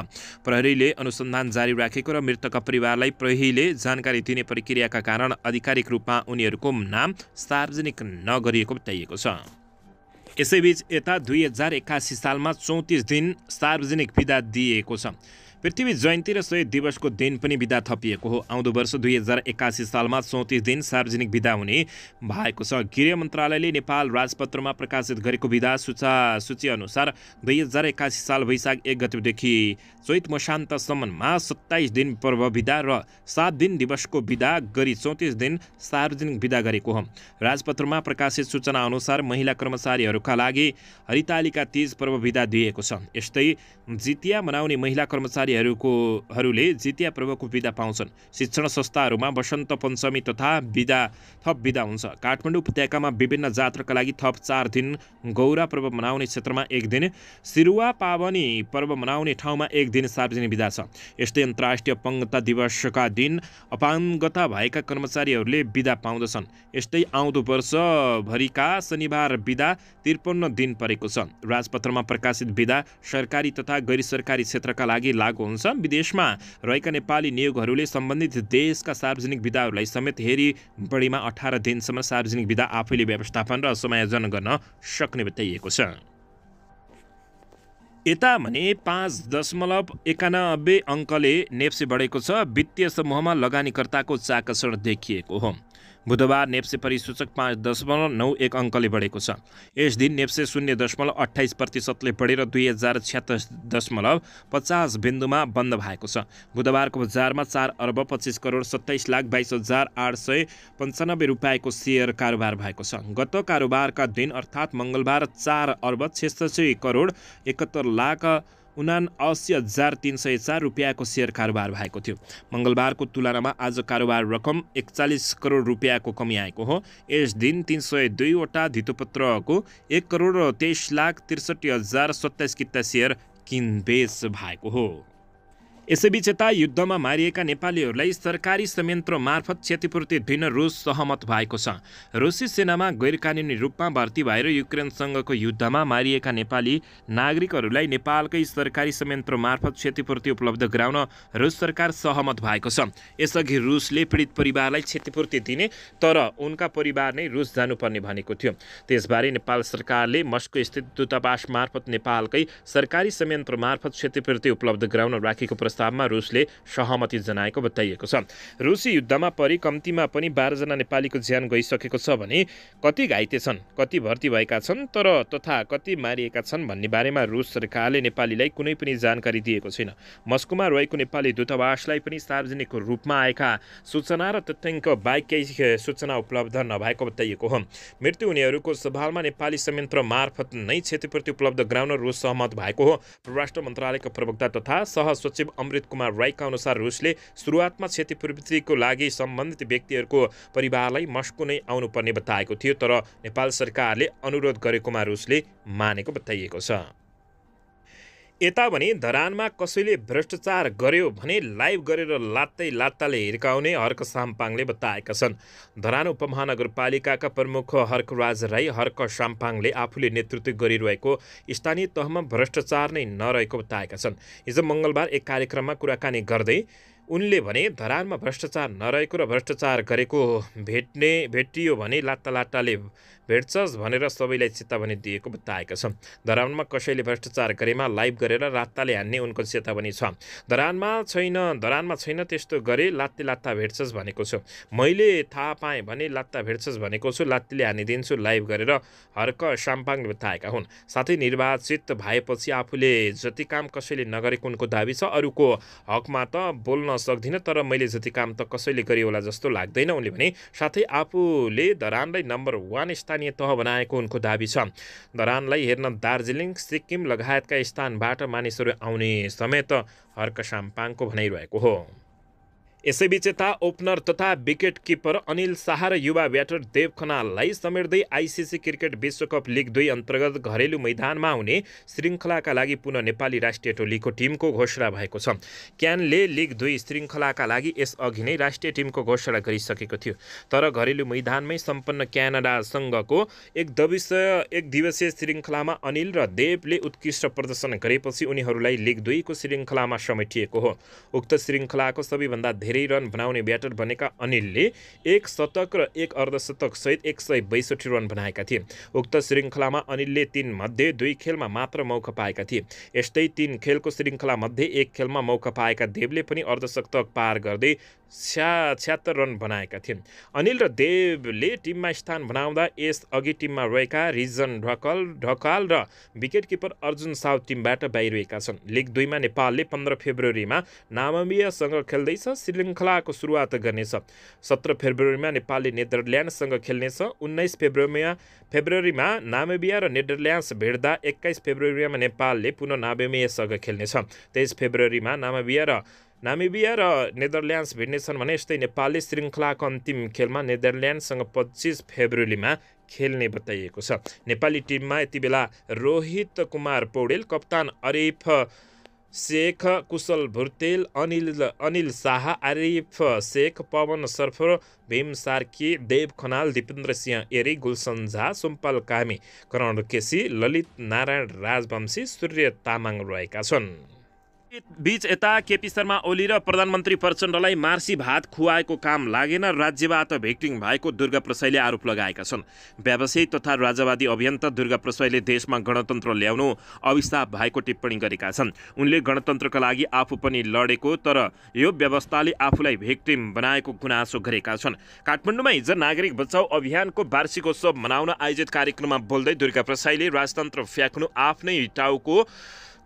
S1: प्रहरीले अनुसन्धान जारी राखेको र मृतकका परिवारलाई प्रहरीले जानकारी दिने प्रक्रियाका कारण आधिकारिक रूपमा उनीहरूको नाम सार्वजनिक नगरिएको बताइएको छ यसैबीच यता दुई हजार एक्कासी सालमा चौतिस दिन सार्वजनिक विदा दिएको छ पृथ्वी जयन्ती र सय दिवसको दिन पनि विदा थपिएको हो आउँदो वर्ष दुई हजार एक्कासी सालमा चौतिस दिन सार्वजनिक विदा हुने भएको छ गृह मन्त्रालयले नेपाल राजपत्रमा प्रकाशित गरेको विधा सूचा सूचीअनुसार दुई हजार एक्कासी साल वैशाख एक गतेदेखि चैत मसान्तसम्ममा सत्ताइस दिन पर्व विदा र सात दिन दिवसको विदा गरी चौतिस दिन सार्वजनिक विदा गरेको हो राजपत्रमा प्रकाशित सूचना अनुसार महिला कर्मचारीहरूका लागि हरितालिका तीज पर्व विदा दिएको छ यस्तै जितिया मनाउने महिला कर्मचारी विद्यार्थीहरूकोहरूले पर्वको विदा पाउँछन् शिक्षण संस्थाहरूमा वसन्त पञ्चमी तथा विदा थप विदा हुन्छ काठमाडौँ उपत्यकामा विभिन्न जात्राका लागि थप चार दिन गौरा पर्व मनाउने क्षेत्रमा एक दिन सिरुवा पावनी पर्व मनाउने ठाउँमा एक दिन सार्वजनिक विदा छ यस्तै अन्तर्राष्ट्रिय पङ्गता दिवसका दिन अपाङ्गता भएका कर्मचारीहरूले विदा पाउँदछन् यस्तै आउँदो वर्षभरिका शनिबार विदा त्रिपन्न दिन परेको छ राजपत्रमा प्रकाशित विदा सरकारी तथा गैर सरकारी क्षेत्रका लागि लागू हुन्छ विदेशमा रहेका नेपाली नियोगहरूले सम्बन्धित देशका सार्वजनिक विधाहरूलाई समेत हेरी बढीमा अठार दिनसम्म सार्वजनिक विधा आफैले व्यवस्थापन र समायोजन गर्न सक्ने बताइएको छ यता भने पाँच दशमलव एकानब्बे अङ्कले नेप्से बढेको छ वित्तीय समूहमा लगानीकर्ताको चाकसर देखिएको हो बुधबार नेप्से परिसूचक पाँच दशमलव नौ एक अङ्कले बढेको छ यस दिन नेप्से शून्य दशमलव अठाइस प्रतिशतले बढेर दुई हजार छ्यात्तर दशमलव पचास बिन्दुमा बन्द भएको छ बुधबारको बजारमा चार अर्ब पच्चिस करोड सत्ताइस लाख बाइस हजार आठ सय पन्चानब्बे रुपियाँको सेयर कारोबार भएको छ गत कारोबारका दिन अर्थात् मङ्गलबार चार अर्ब छेसठी करोड एकहत्तर लाख उना असी हजार तिन सय चार रुपियाँको सेयर कारोबार भएको थियो मङ्गलबारको तुलनामा आज कारोबार रकम एकचालिस करोड रुपियाँको कमी आएको हो यस दिन तिन सय दुईवटा धितोपत्रको एक करोड तेइस लाख त्रिसठी हजार सत्ताइस किता सेयर किनबेच भएको हो यसैबीच यता युद्धमा मारिएका नेपालीहरूलाई सरकारी संयन्त्र मार्फत क्षतिपूर्ति दिन रुस सहमत भएको छ रुसी सेनामा गैर कानुनी रूपमा भर्ती भएर युक्रेनसँगको युद्धमा मारिएका नेपाली नागरिकहरूलाई नेपालकै सरकारी संयन्त्र मार्फत क्षतिपूर्ति उपलब्ध गराउन रुस सरकार सहमत भएको छ यसअघि रुसले पीडित परिवारलाई क्षतिपूर्ति दिने तर उनका परिवार नै रुस जानुपर्ने भनेको थियो त्यसबारे नेपाल सरकारले मस्को स्थित दूतावास मार्फत नेपालकै सरकारी संयन्त्र मार्फत क्षतिपूर्ति उपलब्ध गराउन राखेको प्रस्तावमा रुसले सहमति जनाएको बताइएको छ रुसी युद्धमा परि कम्तीमा पनि बाह्रजना नेपालीको ज्यान गइसकेको छ भने कति घाइते छन् कति भर्ती भएका छन् तर तथा कति मारिएका छन् भन्ने बारेमा रुस सरकारले नेपालीलाई कुनै पनि जानकारी दिएको छैन मस्कोमा रहेको नेपाली दूतावासलाई पनि सार्वजनिक रूपमा आएका सूचना र तथ्याङ्क बाहेक केही सूचना उपलब्ध नभएको बताइएको हो मृत्यु हुनेहरूको सवालमा नेपाली संयन्त्र मार्फत नै क्षतिपूर्ति उपलब्ध गराउन रुस सहमत भएको हो परराष्ट्र मन्त्रालयको प्रवक्ता तथा सहसचिव अमृत कुमार राईका अनुसार रुसले सुरुवातमा क्षतिपूर्तिको लागि सम्बन्धित व्यक्तिहरूको परिवारलाई मस्को नै आउनुपर्ने बताएको थियो तर नेपाल सरकारले अनुरोध गरेकोमा रुसले मानेको बताइएको छ यता भने धरानमा कसैले भ्रष्टाचार गर्यो भने लाइभ गरेर लात्तै लात्ताले हिर्काउने हर्क साम्पाङले बताएका छन् धरान उपमहानगरपालिकाका प्रमुख हर्कराज राई हर्क साम्पाङले आफूले नेतृत्व गरिरहेको स्थानीय तहमा भ्रष्टाचार नै नरहेको बताएका छन् हिजो मङ्गलबार एक कार्यक्रममा कुराकानी गर्दै उनले भने धरानमा भ्रष्टाचार नरहेको र भ्रष्टाचार गरेको भेट्ने भेटियो भने लात्ता लात्ताले भेट्छस् भनेर सबैलाई चेतावनी दिएको बताएका छन् धरानमा कसैले भ्रष्टाचार गरेमा लाइभ गरेर लात्ताले हान्ने उनको चेतावनी छ धरानमा छैन धरानमा छैन त्यस्तो गरे लात्ते लात्ता भेट्छस् भनेको छु मैले थाहा पाएँ भने लात्ता भेट्छस् भनेको छु लात्तीले हानिदिन्छु लाइभ गरेर हर्क साम्पाङले बताएका हुन् साथै निर्वाचित भएपछि आफूले जति काम कसैले नगरेको उनको दावी छ अरूको हकमा त बोल्न सक्दिनँ तर मैले जति काम त कसैले गरेँ होला जस्तो लाग्दैन उनले भने साथै आफूले धरानलाई नम्बर वान स्थान स्थानीय तह बनाएको उनको दावी छ दरानलाई हेर्न दार्जिलिङ सिक्किम लगायतका स्थानबाट मानिसहरू आउने समेत हर्कसाम पाङको भनाइरहेको हो यसैबीच यता ओपनर तथा विकेट किपर अनिल शाह र युवा ब्याटर देव खनाललाई समेट्दै आइसिसी क्रिकेट विश्वकप लिग दुई अन्तर्गत घरेलु मैदानमा हुने श्रृङ्खलाका लागि पुनः नेपाली राष्ट्रिय टोलीको टिमको घोषणा भएको छ क्यानले लिग दुई श्रृङ्खलाका लागि यसअघि नै राष्ट्रिय टिमको घोषणा गरिसकेको थियो तर घरेलु मैदानमै सम्पन्न क्यानाडासँगको एक दविस एक दिवसीय श्रृङ्खलामा अनिल र देवले उत्कृष्ट प्रदर्शन गरेपछि उनीहरूलाई लिग दुईको श्रृङ्खलामा समेटिएको हो उक्त श्रृङ्खलाको सबैभन्दा धेरै धेरै रन बनाउने ब्याटर बनेका अनिलले एक शतक र एक अर्धशतक सहित एक सय बैसठी रन बनाएका थिए उक्त श्रृङ्खलामा अनिलले मध्ये दुई खेलमा मात्र मौका पाएका थिए यस्तै तिन खेलको श्रृङ्खलामध्ये एक खेलमा मौका पाएका देवले पनि अर्धशतक पार गर्दै छ्या छ्यात्तर रन बनाएका थिए अनिल र देवले टिममा स्थान बनाउँदा यस अघि टिममा रहेका रिजन ढकल ढकाल र विकेट किपर अर्जुन साउ टिमबाट बाहिरिएका छन् लिग दुईमा नेपालले पन्ध्र फेब्रुअरीमा नामबियासँग खेल्दैछ श्रृङ्खलाको सुरुवात गर्नेछ सत्र फेब्रुअरीमा नेपालले नेदरल्यान्डसँग खेल्नेछ उन्नाइस फेब्रुअरीमा फेब्रुअरीमा नामेबिया र नेदरल्यान्ड्स भेट्दा एक्काइस फेब्रुअरीमा नेपालले पुनः नामेबियासँग खेल्नेछ तेइस फेब्रुअरीमा नामेबिया र नामिबिया र नेदरल्यान्ड्स भिड्नेछन् भने यस्तै नेपाली श्रृङ्खलाको अन्तिम खेलमा नेदरल्यान्डसँग पच्चिस फेब्रुअरीमा खेल्ने बताइएको छ नेपाली टिममा यति बेला रोहित कुमार पौडेल कप्तान अरिफ शेख कुशल भुर्तेल अनिल अनिल शाह आरिफ शेख पवन सर्फ भीम सार्की देव खनाल दिपेन्द्र सिंह एरी गुलसन झा सुम्पल कामी करण केसी ललित नारायण राजवंशी सूर्य तामाङ रहेका छन् बीच यता केपी शर्मा ओली र प्रधानमन्त्री प्रचण्डलाई मार्सी भात खुवाएको काम लागेन राज्यबाट भेक्टिङ भएको दुर्गा प्रसाईले आरोप लगाएका छन् व्यवसायी तथा राजावादी अभियन्ता दुर्गा प्रसाईले देशमा गणतन्त्र ल्याउनु अविस्ताप भएको टिप्पणी गरेका छन् उनले गणतन्त्रका लागि आफू पनि लडेको तर यो व्यवस्थाले आफूलाई भेक्टिम बनाएको गुनासो गरेका छन् काठमाडौँमा हिजो नागरिक बचाउ अभियानको वार्षिकोत्सव मनाउन आयोजित कार्यक्रममा बोल्दै दुर्गा प्रसाईले राजतन्त्र फ्याँक्नु आफ्नै टाउको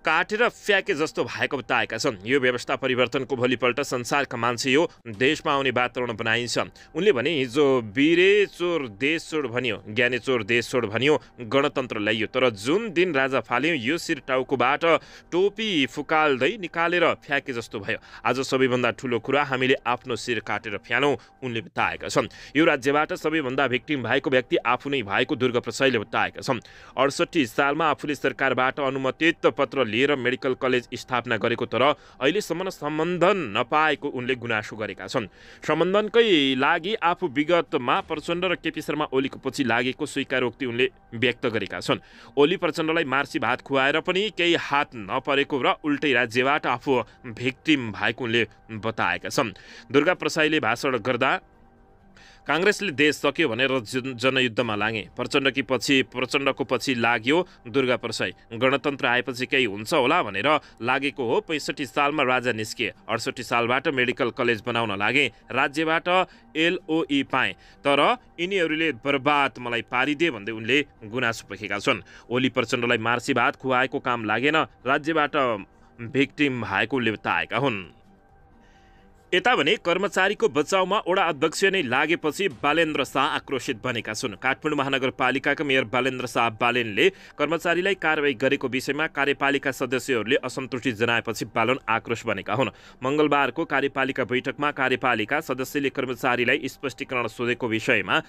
S1: काटेर फ्याके जस्तो भएको बताएका छन् यो व्यवस्था परिवर्तनको भोलिपल्ट संसारका मान्छे यो देशमा आउने वातावरण बनाइन्छ उनले भने हिजो बिरे चोर देश चोर भन्यो ज्ञाने चोर देश चोर भन्यो गणतन्त्र ल्याइयो तर जुन दिन राजा फाल्यो यो शिर टाउकोबाट टोपी फुकाल्दै निकालेर फ्याके जस्तो भयो आज सबैभन्दा ठुलो कुरा हामीले आफ्नो शिर काटेर फ्यालौँ उनले बताएका छन् यो राज्यबाट सबैभन्दा भिक्टिम भएको व्यक्ति आफू नै भएको दुर्गा प्रसाईले बताएका छन् अडसट्ठी सालमा आफूले सरकारबाट अनुमतित पत्र लिएर मेडिकल कलेज स्थापना गरेको तर अहिलेसम्म सम्बन्धन नपाएको उनले गुनासो गरेका छन् सम्बन्धनकै लागि आफू विगतमा प्रचण्ड र केपी शर्मा ओलीको पछि लागेको स्वीकारोक्ति उनले व्यक्त गरेका छन् ओली प्रचण्डलाई मार्सी भात खुवाएर पनि केही हात नपरेको र उल्टै राज्यबाट आफू भिक्टिम भएको उनले बताएका छन् दुर्गा प्रसाईले भाषण गर्दा काङ्ग्रेसले देश सक्यो भनेर जनयुद्धमा लागे प्रचण्डकी पछि प्रचण्डको पछि लाग्यो दुर्गा प्रसाई गणतन्त्र आएपछि केही हुन्छ होला भनेर लागेको हो पैँसठी सालमा राजा निस्किए अडसठी सालबाट मेडिकल कलेज बनाउन लागे राज्यबाट एलओई पाएँ तर यिनीहरूले बर्बाद मलाई पारिदिए भन्दै उनले गुनासो पोखेका छन् ओली प्रचण्डलाई मार्सी भात खुवाएको काम लागेन राज्यबाट भिक्टिम भएको उनले हुन् यता भने कर्मचारीको बचाउमा ओडा अध्यक्ष नै लागेपछि बालेन्द्र शाह आक्रोशित बनेका छन् काठमाडौँ महानगरपालिकाका मेयर बालेन्द्र शाह बालेनले कर्मचारीलाई कारवाही गरेको विषयमा कार्यपालिका सदस्यहरूले असन्तुष्टि जनाएपछि बालन आक्रोश बनेका हुन् मङ्गलबारको कार्यपालिका बैठकमा कार्यपालिका सदस्यले कर्मचारीलाई स्पष्टीकरण सोधेको विषयमा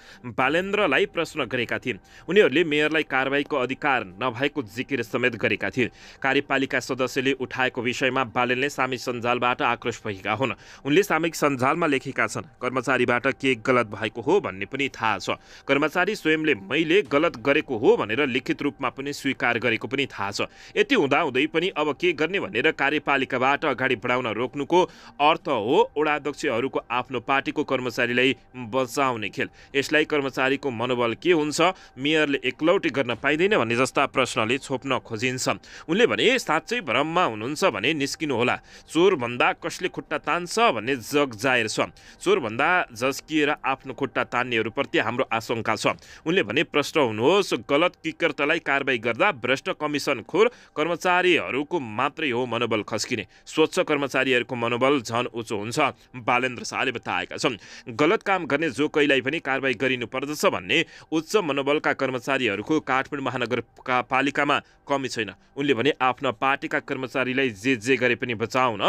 S1: बालेन्द्रलाई प्रश्न गरेका थिए उनीहरूले मेयरलाई कारवाहीको अधिकार नभएको जिकिर समेत गरेका थिए कार्यपालिका सदस्यले उठाएको विषयमा बालेनले सामी सञ्जालबाट आक्रोश भएका हुन् उनले सामूहिक सञ्जालमा लेखेका छन् कर्मचारीबाट के गलत भएको हो भन्ने पनि थाहा छ कर्मचारी स्वयंले मैले गलत गरेको हो भनेर लिखित रूपमा पनि स्वीकार गरेको पनि थाहा छ यति हुँदाहुँदै पनि अब के गर्ने भनेर कार्यपालिकाबाट अगाडि बढाउन रोक्नुको अर्थ हो ओडाध्यक्षहरूको आफ्नो पार्टीको कर्मचारीलाई बचाउने खेल यसलाई कर्मचारीको मनोबल के हुन्छ मेयरले एकलौटी गर्न पाइँदैन भन्ने जस्ता प्रश्नले छोप्न खोजिन्छ उनले भने साँच्चै भ्रममा हुनुहुन्छ भने निस्किनुहोला चोरभन्दा कसले खुट्टा तान्छ भन्ने जग जाहेर छ चोरभन्दा झस्किएर आफ्नो खुट्टा तान्नेहरूप्रति हाम्रो आशंका छ उनले भने प्रश्न हुनुहोस् गलत किकर्तालाई कारवाही गर्दा भ्रष्ट कमिसन खोर कर्मचारीहरूको मात्रै हो मनोबल खस्किने स्वच्छ कर्मचारीहरूको मनोबल झन उचो हुन्छ बालेन्द्र शाहले बताएका छन् गलत काम गर्ने जो कहिल्यै पनि कारवाही गरिनुपर्दछ भन्ने उच्च मनोबलका कर्मचारीहरूको काठमाडौँ महानगरपालिकामा कमी छैन उनले भने आफ्ना पार्टीका कर्मचारीलाई जे जे गरे पनि बचाउन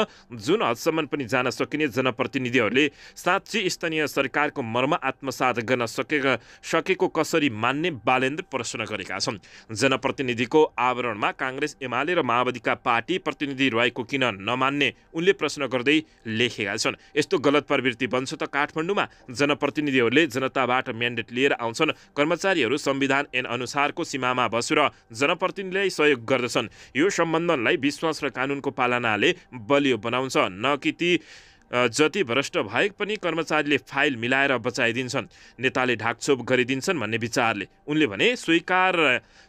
S1: जुन हदसम्म पनि जान सकिने दिने जनप्रतिनिधिहरूले साँच्ची स्थानीय सरकारको मर्म आत्मसात गर्न सके सकेको कसरी मान्ने बालेन्द्र प्रश्न गरेका छन् जनप्रतिनिधिको आवरणमा काङ्ग्रेस एमाले र माओवादीका पार्टी प्रतिनिधि रहेको किन नमान्ने उनले प्रश्न गर्दै लेखेका छन् यस्तो गलत प्रवृत्ति बन्छ त काठमाडौँमा जनप्रतिनिधिहरूले जनताबाट म्यान्डेट लिएर आउँछन् कर्मचारीहरू संविधान एन अनुसारको सीमामा बसेर जनप्रतिनिधिलाई सहयोग गर्दछन् यो सम्बन्धनलाई विश्वास र कानुनको पालनाले बलियो बनाउँछ न कि ती जति भ्रष्ट भए पनि कर्मचारीले फाइल मिलाएर बचाइदिन्छन् नेताले ढाकछोप गरिदिन्छन् भन्ने विचारले उनले भने स्वीकार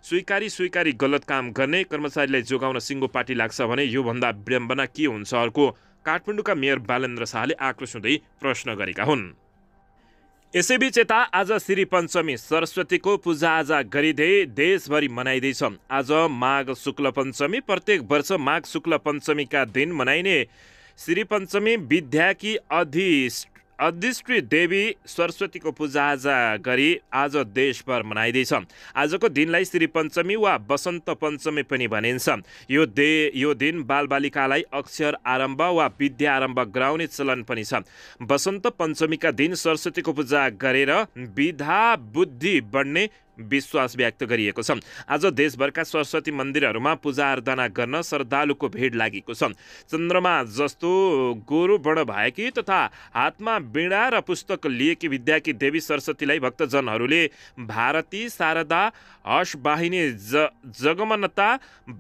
S1: स्वीकारी स्वीकारी गलत काम गर्ने कर्मचारीलाई जोगाउन सिङ्गो पार्टी लाग्छ भने योभन्दा विडम्बना के हुन्छ अर्को काठमाडौँका मेयर बालेन्द्र शाहले आक्रोश हुँदै प्रश्न गरेका हुन् यसैबीच यता आज श्री पञ्चमी सरस्वतीको पूजाआजा गरिँदै देशभरि मनाइँदैछ आज माघ शुक्ल पञ्चमी प्रत्येक वर्ष माघ शुक्ल पञ्चमीका दिन मनाइने श्री पञ्चमी विद्याकी अधिष्ट अधिष्ठी देवी सरस्वतीको पूजाआजा गरी आज देशभर मनाइँदैछ आजको दिनलाई श्री पञ्चमी वा बसन्त पञ्चमी पनि भनिन्छ यो दे यो दिन बालबालिकालाई अक्षर आरम्भ वा विद्या आरम्भ गराउने चलन पनि छ बसन्त पञ्चमीका दिन सरस्वतीको पूजा गरेर विधा बुद्धि बढ्ने विश्वास व्यक्त गरिएको छ आज देशभरका सरस्वती मन्दिरहरूमा पूजा आराधना गर्न श्रद्धालुको भिड लागेको छ चन्द्रमा जस्तो गोरु वर्ण भएकी तथा हातमा बिडा र पुस्तक लिएकी विद्याकी देवी सरस्वतीलाई भक्तजनहरूले भारती शारदा हर्षवाहिनी ज जगमनता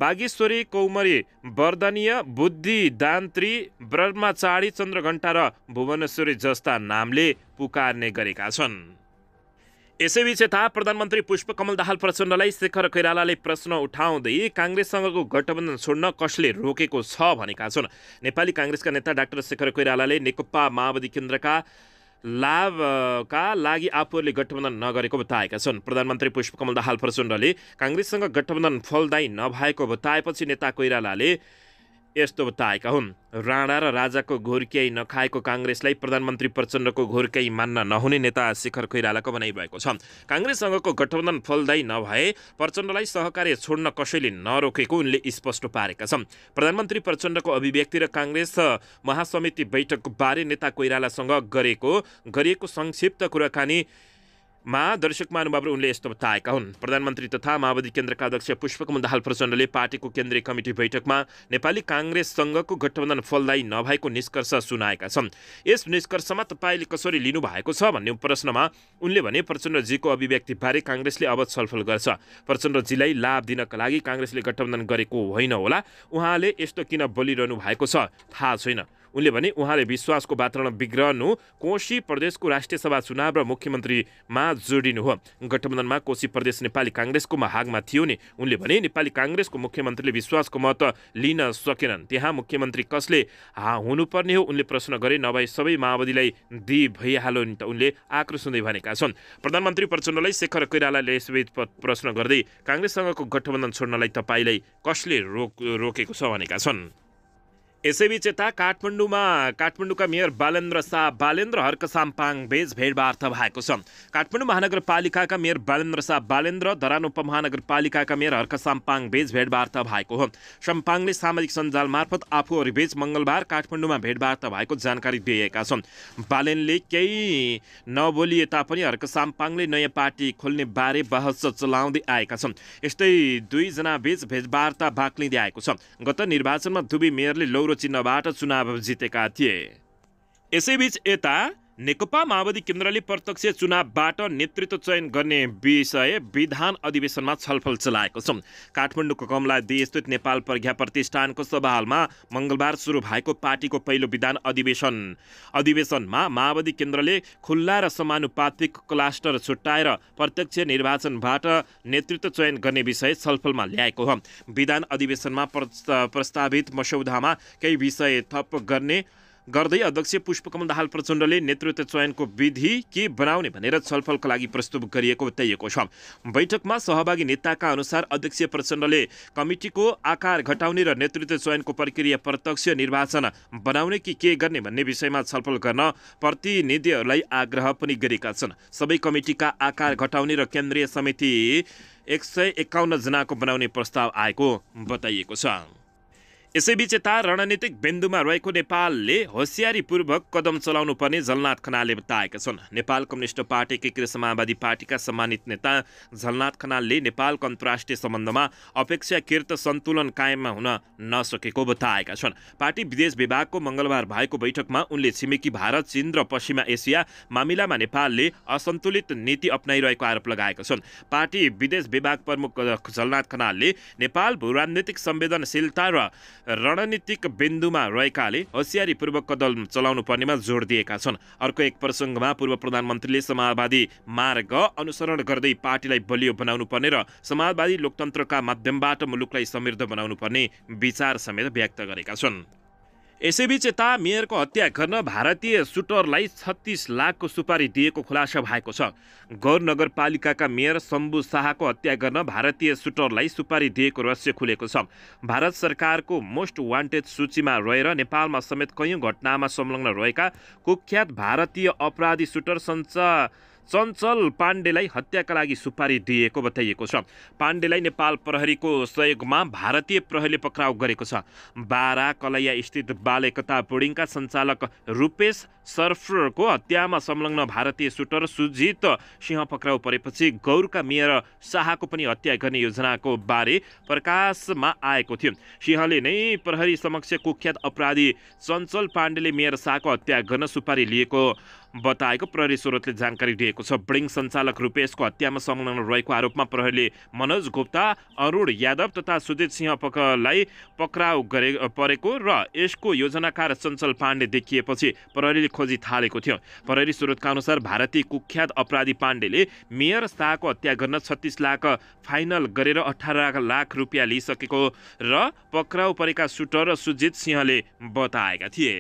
S1: बागेश्वरी कौमरी वर्धनीय बुद्धि दान्त्री ब्रह्मचारी चन्द्रघण्टा र भुवनेश्वरी जस्ता नामले पुकार्ने गरेका छन् यसैबीच यता प्रधानमन्त्री पुष्पकमल दाहाल प्रचण्डलाई शेखर कोइरालाले प्रश्न उठाउँदै काङ्ग्रेससँगको गठबन्धन छोड्न कसले रोकेको छ भनेका छन् नेपाली काङ्ग्रेसका नेता डाक्टर शेखर कोइरालाले नेकपा माओवादी केन्द्रका लाभका लागि आफूहरूले गठबन्धन नगरेको बताएका छन् प्रधानमन्त्री पुष्पकमल दाहाल प्रचण्डले काङ्ग्रेससँग गठबन्धन फलदायी नभएको बताएपछि नेता कोइरालाले यस्तो बताएका हुन् राणा र राजाको घोर नखाएको काङ्ग्रेसलाई प्रधानमन्त्री प्रचण्डको घोर मान्न नहुने नेता शेखर कोइरालाको भनाइ भएको छ काङ्ग्रेससँगको गठबन्धन फलदायी नभए प्रचण्डलाई सहकार्य छोड्न कसैले नरोकेको उनले स्पष्ट पारेका छन् प्रधानमन्त्री प्रचण्डको अभिव्यक्ति र काङ्ग्रेस महासमिति बैठकबारे नेता कोइरालासँग गरेको गरिएको संक्षिप्त कुराकानी मा दर्शक महानुभावहरू उनले यस्तो बताएका हुन् प्रधानमन्त्री तथा माओवादी केन्द्रका अध्यक्ष पुष्पकमल दाहाल प्रचण्डले पार्टीको केन्द्रीय कमिटी बैठकमा नेपाली काङ्ग्रेससँगको गठबन्धन फलदायी नभएको निष्कर्ष सुनाएका छन् यस निष्कर्षमा तपाईँले कसरी लिनुभएको छ भन्ने प्रश्नमा उनले भने प्रचण्डजीको अभिव्यक्तिबारे काङ्ग्रेसले अब छलफल गर्छ प्रचण्डजीलाई लाभ दिनका लागि काङ्ग्रेसले गठबन्धन गरेको होइन होला उहाँले यस्तो किन बोलिरहनु भएको छ थाहा छैन उनले भने उहाँले विश्वासको वातावरण बिग्रनु कोशी प्रदेशको राष्ट्रिय सभा चुनाव र मुख्यमन्त्रीमा जोडिनु हो गठबन्धनमा कोशी प्रदेश नेपाली काङ्ग्रेसको हागमा थियो नि उनले भने नेपाली काङ्ग्रेसको मुख्यमन्त्रीले विश्वासको मत लिन सकेनन् त्यहाँ मुख्यमन्त्री कसले हा हुनुपर्ने हो उनले प्रश्न गरे नभए सबै माओवादीलाई दि भइहाल्यो नि त उनले आक्रोश हुँदै भनेका छन् प्रधानमन्त्री प्रचण्डलाई शेखर कोइरालाले यसै प्रश्न गर्दै काङ्ग्रेससँगको गठबन्धन छोड्नलाई तपाईँलाई कसले रोक रोकेको छ भनेका छन् यसैबीच यता काठमाडौँमा काठमाडौँका मेयर बालेन्द्र शाह बालेन्द्र हर्क साम्पाङ बेच भेटवार्ता भएको छ काठमाडौँ महानगरपालिकाका मेयर बालेन्द्र शाह बालेन्द्र धरान उपमहानगरपालिकाका मेयर हर्क साम्पाङ बेच भेटवार्ता भएको हो साम्पाङले सामाजिक सञ्जाल मार्फत आफूहरूबीच मङ्गलबार काठमाडौँमा भेटवार्ता भएको जानकारी दिएका छन् बालेनले केही नबोलिए तापनि हर्क साम्पाङले नयाँ पार्टी खोल्ने बारे बहस चलाउँदै आएका छन् यस्तै दुईजना बीच भेटवार्ता भाग लिँदै आएको छ गत निर्वाचनमा दुबी मेयरले लौरो चिन्हबाट चुनाव जितेका थिए यसैबीच यता नेकपा माओवादी केन्द्रले प्रत्यक्ष चुनावबाट नेतृत्व चयन गर्ने विषय विधान अधिवेशनमा छलफल चलाएको छ काठमाडौँको कमला देशस्थित नेपाल प्रज्ञा प्रतिष्ठानको सभा हालमा मङ्गलबार सुरु भएको पार्टीको पहिलो विधान अधिवेशन अधिवेशनमा माओवादी केन्द्रले खुल्ला र समानुपातिक क्लास्टर छुट्याएर प्रत्यक्ष निर्वाचनबाट नेतृत्व चयन गर्ने विषय छलफलमा ल्याएको हो विधान अधिवेशनमा प्रस्तावित मसौदामा केही विषय थप गर्ने गर्दै अध्यक्ष पुष्पकमल दाहाल प्रचण्डले नेतृत्व चयनको विधि के बनाउने भनेर छलफलको लागि प्रस्तुत गरिएको बताइएको छ बैठकमा सहभागी नेताका अनुसार अध्यक्ष प्रचण्डले कमिटीको आकार घटाउने र नेतृत्व चयनको प्रक्रिया प्रत्यक्ष निर्वाचन बनाउने कि के गर्ने भन्ने विषयमा छलफल गर्न प्रतिनिधिहरूलाई आग्रह पनि गरेका छन् सबै कमिटीका आकार घटाउने र केन्द्रीय समिति एक सय एकाउन्नजनाको बनाउने प्रस्ताव आएको बताइएको छ यसैबीच यता रणनीतिक बिन्दुमा रहेको नेपालले होसियारीपूर्वक कदम चलाउनु पर्ने झलनाथ खनालले बताएका छन् नेपाल कम्युनिष्ट पार्टी केन्द्रीय समाजवादी पार्टीका सम्मानित नेता झलनाथ खनालले नेपालको अन्तर्राष्ट्रिय सम्बन्धमा अपेक्षाकृत सन्तुलन कायममा हुन नसकेको बताएका छन् पार्टी विदेश विभागको मङ्गलबार भएको बैठकमा उनले छिमेकी भारत चीन र पश्चिमा एसिया मामिलामा नेपालले असन्तुलित नीति अप्नाइरहेको आरोप लगाएका छन् पार्टी विदेश विभाग प्रमुख झलनाथ खनालले नेपाल भूराजनीतिक संवेदनशीलता र रणनीतिक बिन्दुमा रहेकाले होसियारीपूर्वक कदम चलाउनु पर्नेमा जोड दिएका छन् अर्को एक प्रसङ्गमा पूर्व प्रधानमन्त्रीले समाजवादी मार्ग अनुसरण गर्दै पार्टीलाई बलियो बनाउनु पर्ने र समाजवादी लोकतन्त्रका माध्यमबाट मुलुकलाई समृद्ध बनाउनु पर्ने विचार समेत व्यक्त गरेका छन् यसैबीच यता मेयरको हत्या गर्न भारतीय सुटरलाई छत्तिस लाखको सुपारी दिएको खुलासा भएको छ गौर नगरपालिकाका मेयर शम्भु शाहको हत्या गर्न भारतीय सुटरलाई सुपारी दिएको रहस्य खुलेको छ भारत सरकारको मोस्ट वान्टेड सूचीमा रहेर नेपालमा समेत कयौँ घटनामा संलग्न रहेका कुख्यात भारतीय अपराधी सुटर सञ्चार चञ्चल पाण्डेलाई हत्याका लागि सुपारी दिएको बताइएको छ पाण्डेलाई नेपाल प्रहरीको सहयोगमा भारतीय प्रहरीले पक्राउ गरेको छ बारा कलैया स्थित बाल बोर्डिङका सञ्चालक रूपेश सर्फरको हत्यामा संलग्न भारतीय सुटर सुजित सिंह पक्राउ परेपछि गौरका मेयर शाहको पनि हत्या गर्ने योजनाको बारे प्रकाशमा आएको थियो सिंहले नै प्रहरी समक्ष कुख्यात अपराधी चञ्चल पाण्डेले मेयर शाहको हत्या गर्न सुपारी लिएको बताएको प्रहरी स्रोतले जानकारी दिएको छ ब्रिङ सञ्चालक रूपेशको हत्यामा संलग्न रहेको आरोपमा प्रहरीले मनोज गुप्ता अरूण यादव तथा सुजित सिंह पकलाई पक्राउ गरे परेको र यसको योजनाकार चञ्चल पाण्डे देखिएपछि प्रहरीले खोजी थालेको थियो प्रहरी स्रोतका अनुसार भारतीय कुख्यात अपराधी पाण्डेले मेयर शाहको हत्या गर्न छत्तिस लाख फाइनल गरेर अठार लाख रुपियाँ लिइसकेको र पक्राउ परेका सुटर सुजित सिंहले बताएका थिए